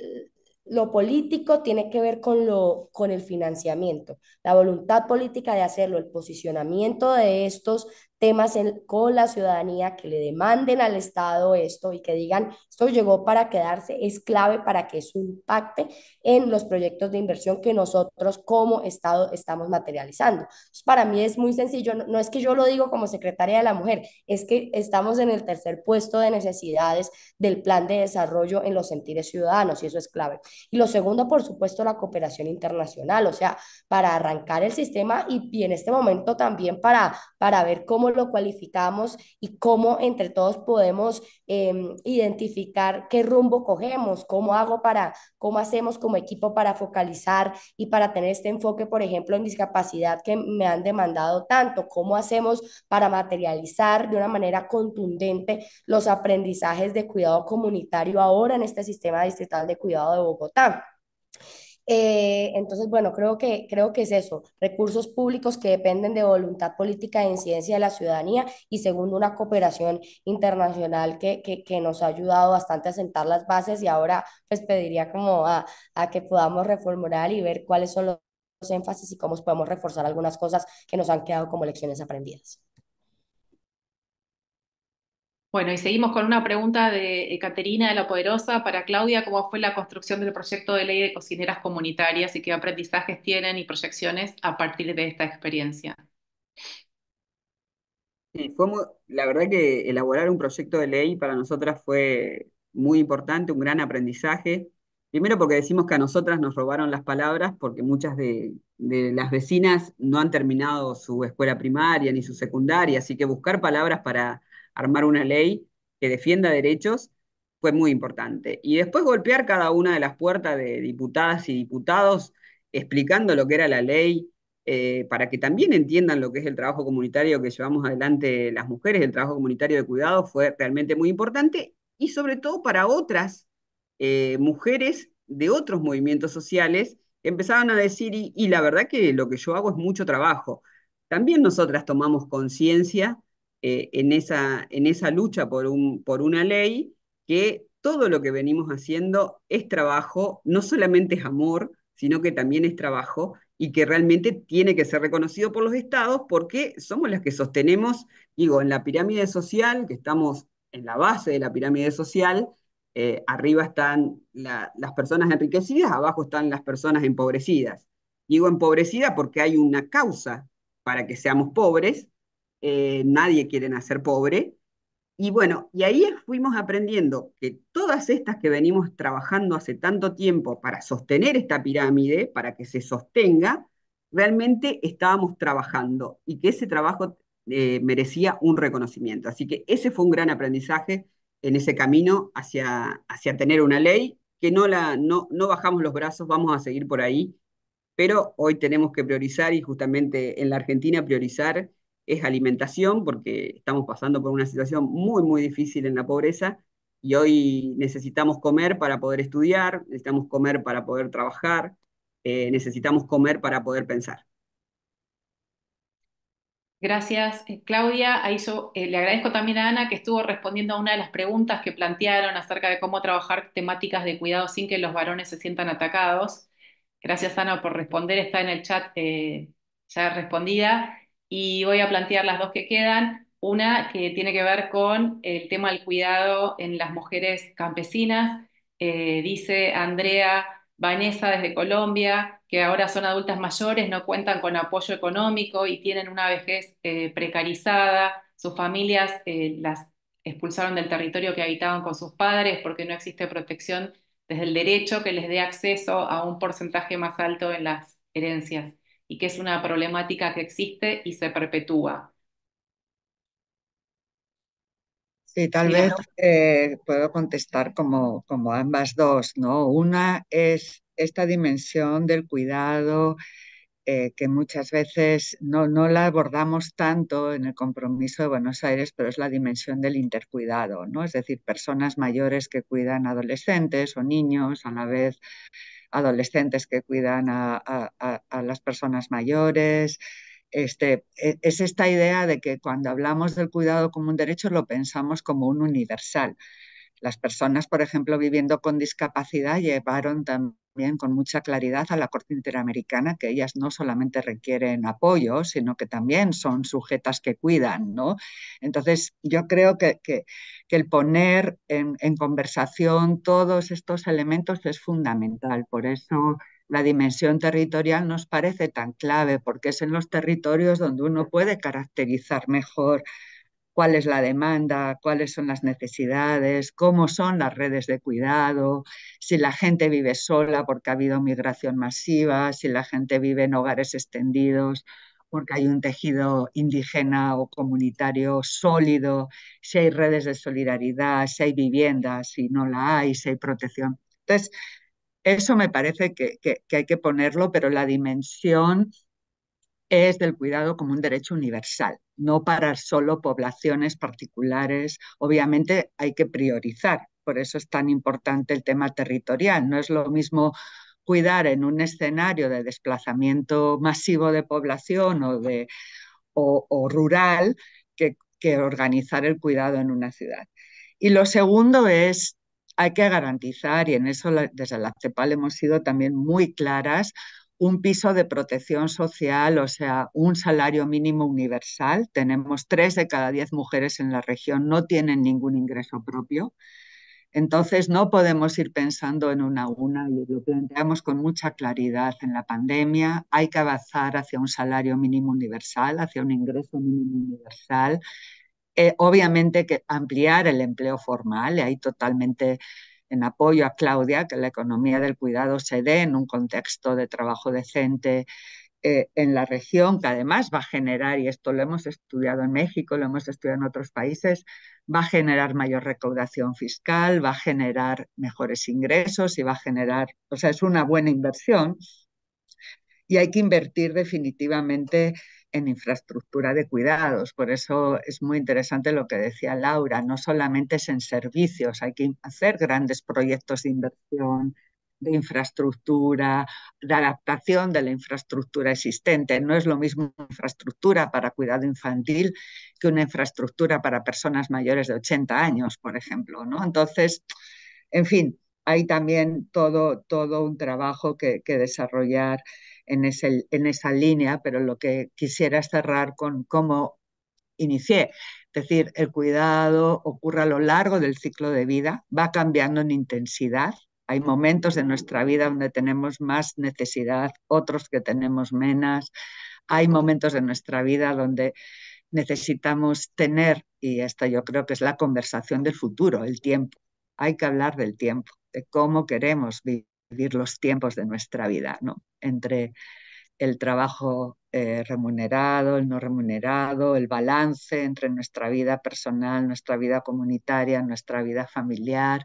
lo político tiene que ver con, lo, con el financiamiento, la voluntad política de hacerlo, el posicionamiento de estos temas con la ciudadanía, que le demanden al Estado esto y que digan, esto llegó para quedarse, es clave para que eso impacte en los proyectos de inversión que nosotros como Estado estamos materializando. para mí es muy sencillo, no, es que yo lo digo como secretaria de la mujer, es que estamos en el tercer puesto de necesidades del plan de desarrollo en los sentires ciudadanos y eso es clave. Y lo segundo, por supuesto, la cooperación internacional, o sea, para arrancar el sistema y, y en este momento también para, para ver cómo lo cualificamos y cómo entre todos podemos em, identificar qué rumbo cogemos, cómo hago para, cómo hacemos como equipo para focalizar y para tener este enfoque, por ejemplo, en discapacidad que me han demandado tanto, cómo hacemos para materializar de una manera contundente los aprendizajes de cuidado comunitario ahora en este sistema distrital de cuidado de Bogotá. Eh, entonces, bueno, creo que, creo que es eso, recursos públicos que dependen de voluntad política de incidencia de la ciudadanía y segundo, una cooperación internacional que, nos ha ayudado bastante a sentar las bases y ahora les pues, pediría como a, a que podamos reformular y ver cuáles son los énfasis y cómo podemos reforzar algunas cosas que nos han quedado como lecciones aprendidas. Bueno, y seguimos con una pregunta de eh, Caterina de la Poderosa para Claudia, ¿cómo fue la construcción del proyecto de ley de cocineras comunitarias y qué aprendizajes tienen y proyecciones a partir de esta experiencia? Sí, fue la verdad que elaborar un proyecto de ley para nosotras fue muy importante, un gran aprendizaje. Primero porque decimos que a nosotras nos robaron las palabras porque muchas de las vecinas no han terminado su escuela primaria ni su secundaria, así que buscar palabras para armar una ley que defienda derechos fue muy importante. Y después golpear cada una de las puertas de diputadas y diputados explicando lo que era la ley, eh, para que también entiendan lo que es el trabajo comunitario que llevamos adelante las mujeres, el trabajo comunitario de cuidado fue realmente muy importante y sobre todo para otras eh, mujeres de otros movimientos sociales que empezaban a decir, y la verdad que lo que yo hago es mucho trabajo. También nosotras tomamos conciencia eh, en, esa, en esa lucha por, un, por una ley que todo lo que venimos haciendo es trabajo, no solamente es amor, sino que también es trabajo y que realmente tiene que ser reconocido por los estados porque somos las que sostenemos, digo, en la pirámide social, que estamos en la base de la pirámide social, eh, arriba están las personas enriquecidas, abajo están las personas empobrecidas. Digo empobrecida porque hay una causa para que seamos pobres eh, nadie quiere nacer pobre. Y bueno, y ahí fuimos aprendiendo que todas estas que venimos trabajando hace tanto tiempo para sostener esta pirámide, para que se sostenga, realmente estábamos trabajando y que ese trabajo eh, merecía un reconocimiento. Así que ese fue un gran aprendizaje en ese camino hacia, hacia tener una ley, que no, la, no, no bajamos los brazos, vamos a seguir por ahí, pero hoy tenemos que priorizar y justamente en la Argentina priorizar es alimentación, porque estamos pasando por una situación muy, muy difícil en la pobreza y hoy necesitamos comer para poder estudiar, necesitamos comer para poder trabajar, eh, necesitamos comer para poder pensar. Gracias, eh, Claudia. Eh, le agradezco también a Ana que estuvo respondiendo a una de las preguntas que plantearon acerca de cómo trabajar temáticas de cuidado sin que los varones se sientan atacados. Gracias, Ana, por responder. Está en el chat ya respondida y voy a plantear las dos que quedan. Una que tiene que ver con el tema del cuidado en las mujeres campesinas. Eh, dice Andrea Vanessa desde Colombia, que ahora son adultas mayores, no cuentan con apoyo económico y tienen una vejez eh, precarizada. Sus familias eh, las expulsaron del territorio que habitaban con sus padres porque no existe protección desde el derecho que les dé acceso a un porcentaje más alto en las herencias y que es una problemática que existe y se perpetúa. Sí, tal vez eh, puedo contestar como, como ambas dos, ¿no? Una es esta dimensión del cuidado eh, que muchas veces no, no, la abordamos tanto en el compromiso de Buenos Aires, pero es la dimensión del intercuidado, ¿no? Es decir, personas mayores que cuidan adolescentes o niños, a la vez adolescentes que cuidan a, las personas mayores. Este, e, es esta idea de que cuando hablamos del cuidado como un derecho lo pensamos como un universal, las personas, por ejemplo, viviendo con discapacidad llevaron también con mucha claridad a la Corte Interamericana que ellas no solamente requieren apoyo, sino que también son sujetas que cuidan, ¿no? Entonces, yo creo que, el poner en conversación todos estos elementos es fundamental. Por eso la dimensión territorial nos parece tan clave, porque es en los territorios donde uno puede caracterizar mejor cuál es la demanda, cuáles son las necesidades, cómo son las redes de cuidado, si la gente vive sola porque ha habido migración masiva, si la gente vive en hogares extendidos porque hay un tejido indígena o comunitario sólido, si hay redes de solidaridad, si hay vivienda, si no la hay, si hay protección. Entonces, eso me parece que, que hay que ponerlo, pero la dimensión es del cuidado como un derecho universal, no para solo poblaciones particulares. Obviamente hay que priorizar, por eso es tan importante el tema territorial. No es lo mismo cuidar en un escenario de desplazamiento masivo de población o, rural que, que organizar el cuidado en una ciudad. Y lo segundo es, hay que garantizar, y en eso desde la CEPAL hemos sido también muy claras, un piso de protección social, o sea, un salario mínimo universal. Tenemos tres de cada diez mujeres en la región no tienen ningún ingreso propio. Entonces no podemos ir pensando en una una y lo planteamos con mucha claridad en la pandemia. Hay que avanzar hacia un salario mínimo universal, hacia un ingreso mínimo universal. Eh, obviamente que ampliar el empleo formal, eh, y ahí totalmente en apoyo a Claudia, que la economía del cuidado se dé en un contexto de trabajo decente eh, en la región, que además va a generar, y esto lo hemos estudiado en México, lo hemos estudiado en otros países, va a generar mayor recaudación fiscal, va a generar mejores ingresos y va a generar, o sea, es una buena inversión. Y hay que invertir definitivamente en infraestructura de cuidados. Por eso es muy interesante lo que decía Laura, no solamente es en servicios, hay que hacer grandes proyectos de inversión de infraestructura, de adaptación de la infraestructura existente. No es lo mismo infraestructura para cuidado infantil que una infraestructura para personas mayores de 80 años, por ejemplo. ¿no? Entonces, en fin, hay también todo, todo un trabajo que, desarrollar en, ese, en esa línea, pero lo que quisiera es cerrar con cómo inicié. Es decir, el cuidado ocurre a lo largo del ciclo de vida, va cambiando en intensidad. Hay momentos de nuestra vida donde tenemos más necesidad, otros que tenemos menos. Hay momentos de nuestra vida donde necesitamos tener, y esta yo creo que es la conversación del futuro, el tiempo. Hay que hablar del tiempo de cómo queremos vivir los tiempos de nuestra vida, ¿no? Entre el trabajo eh, remunerado, el no remunerado, el balance entre nuestra vida personal, nuestra vida comunitaria, nuestra vida familiar.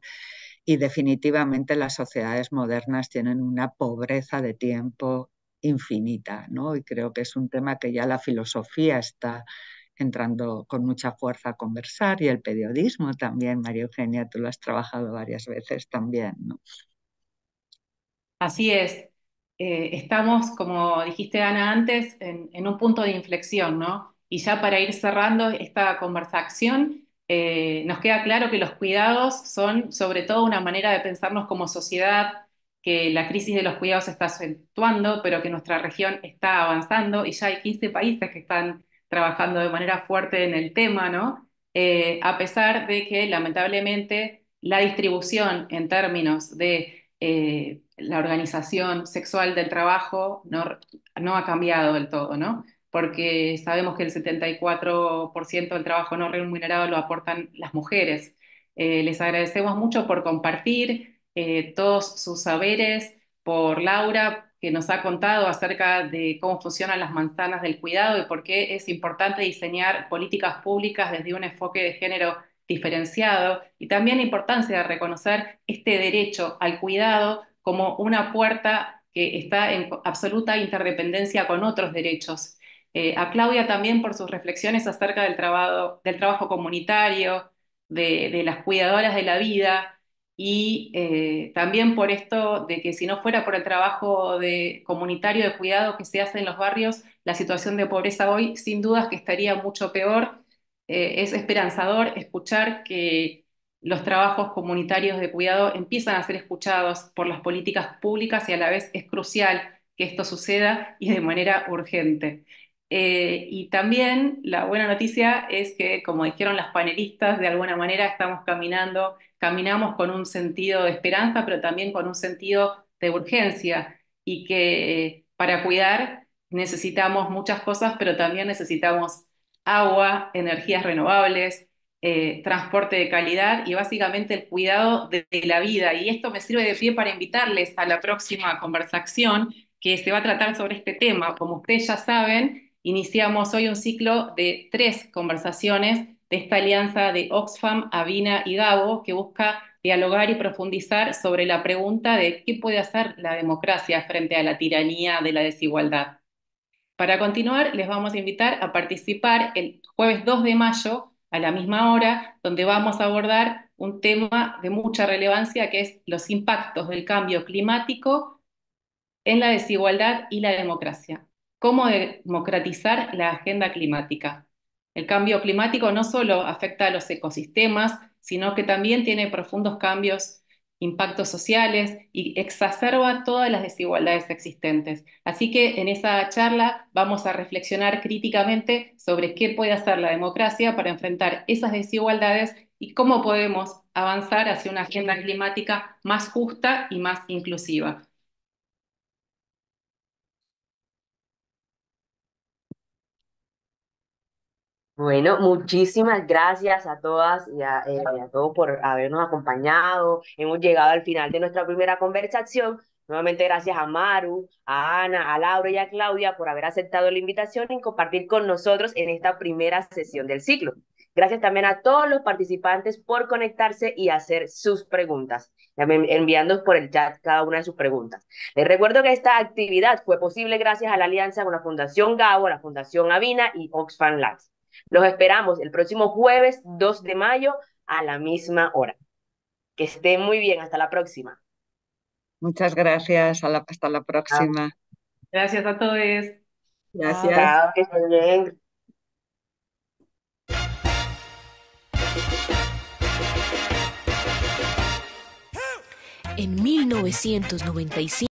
Y definitivamente las sociedades modernas tienen una pobreza de tiempo infinita, ¿no? Y creo que es un tema que ya la filosofía está entrando con mucha fuerza a conversar y el periodismo también, María Eugenia, tú lo has trabajado varias veces también, ¿no? Así es. Eh, estamos, como dijiste Ana antes, en, un punto de inflexión, ¿no? Y ya para ir cerrando esta conversación, eh, nos queda claro que los cuidados son sobre todo una manera de pensarnos como sociedad, que la crisis de los cuidados está acentuando, pero que nuestra región está avanzando y ya hay 15 países que están trabajando de manera fuerte en el tema, ¿no? Eh, a pesar de que lamentablemente la distribución en términos de eh, la organización sexual del trabajo no, no ha cambiado del todo, ¿no? Porque sabemos que el 74% del trabajo no remunerado lo aportan las mujeres. Eh, les agradecemos mucho por compartir todos sus saberes, por Laura, que nos ha contado acerca de cómo funcionan las manzanas del cuidado y por qué es importante diseñar políticas públicas desde un enfoque de género diferenciado y también la importancia de reconocer este derecho al cuidado como una puerta que está en absoluta interdependencia con otros derechos. Eh, a Claudia también por sus reflexiones acerca del, trabajo, del trabajo comunitario, de las cuidadoras de la vida, y eh, también por esto de que si no fuera por el trabajo de, comunitario de cuidado que se hace en los barrios, la situación de pobreza hoy sin dudas que estaría mucho peor. Eh, es esperanzador escuchar que los trabajos comunitarios de cuidado empiezan a ser escuchados por las políticas públicas y a la vez es crucial que esto suceda y de manera urgente. Eh, y también la buena noticia es que, como dijeron las panelistas, de alguna manera estamos caminando, caminamos con un sentido de esperanza, pero también con un sentido de urgencia y que para cuidar necesitamos muchas cosas, pero también necesitamos agua, energías renovables, eh, transporte de calidad y básicamente el cuidado de la vida. Y esto me sirve de pie para invitarles a la próxima conversación que se va a tratar sobre este tema. Como ustedes ya saben, Iniciamos hoy un ciclo de tres conversaciones de esta alianza de Oxfam, Avina y Gabo, que busca dialogar y profundizar sobre la pregunta de qué puede hacer la democracia frente a la tiranía de la desigualdad. Para continuar, les vamos a invitar a participar el jueves 2 de mayo a la misma hora, donde vamos a abordar un tema de mucha relevancia que es los impactos del cambio climático en la desigualdad y la democracia cómo democratizar la agenda climática. El cambio climático no solo afecta a los ecosistemas, sino que también tiene profundos cambios, impactos sociales y exacerba todas las desigualdades existentes. Así que en esa charla vamos a reflexionar críticamente sobre qué puede hacer la democracia para enfrentar esas desigualdades y cómo podemos avanzar hacia una agenda climática más justa y más inclusiva. Bueno, muchísimas gracias a todas y a, eh, a, todos por habernos acompañado. Hemos llegado al final de nuestra primera conversación. Nuevamente gracias a Maru, a Ana, a Laura y a Claudia por haber aceptado la invitación y compartir con nosotros en esta primera sesión del ciclo. Gracias también a todos los participantes por conectarse y hacer sus preguntas, enviando por el chat cada una de sus preguntas. Les recuerdo que esta actividad fue posible gracias a la alianza con la Fundación Gabo, la Fundación Avina y Oxfam Labs. Los esperamos el próximo jueves 2 de mayo a la misma hora. Que estén muy bien, hasta la próxima. Muchas gracias, hasta la próxima. Gracias a todos. Gracias. En 1995,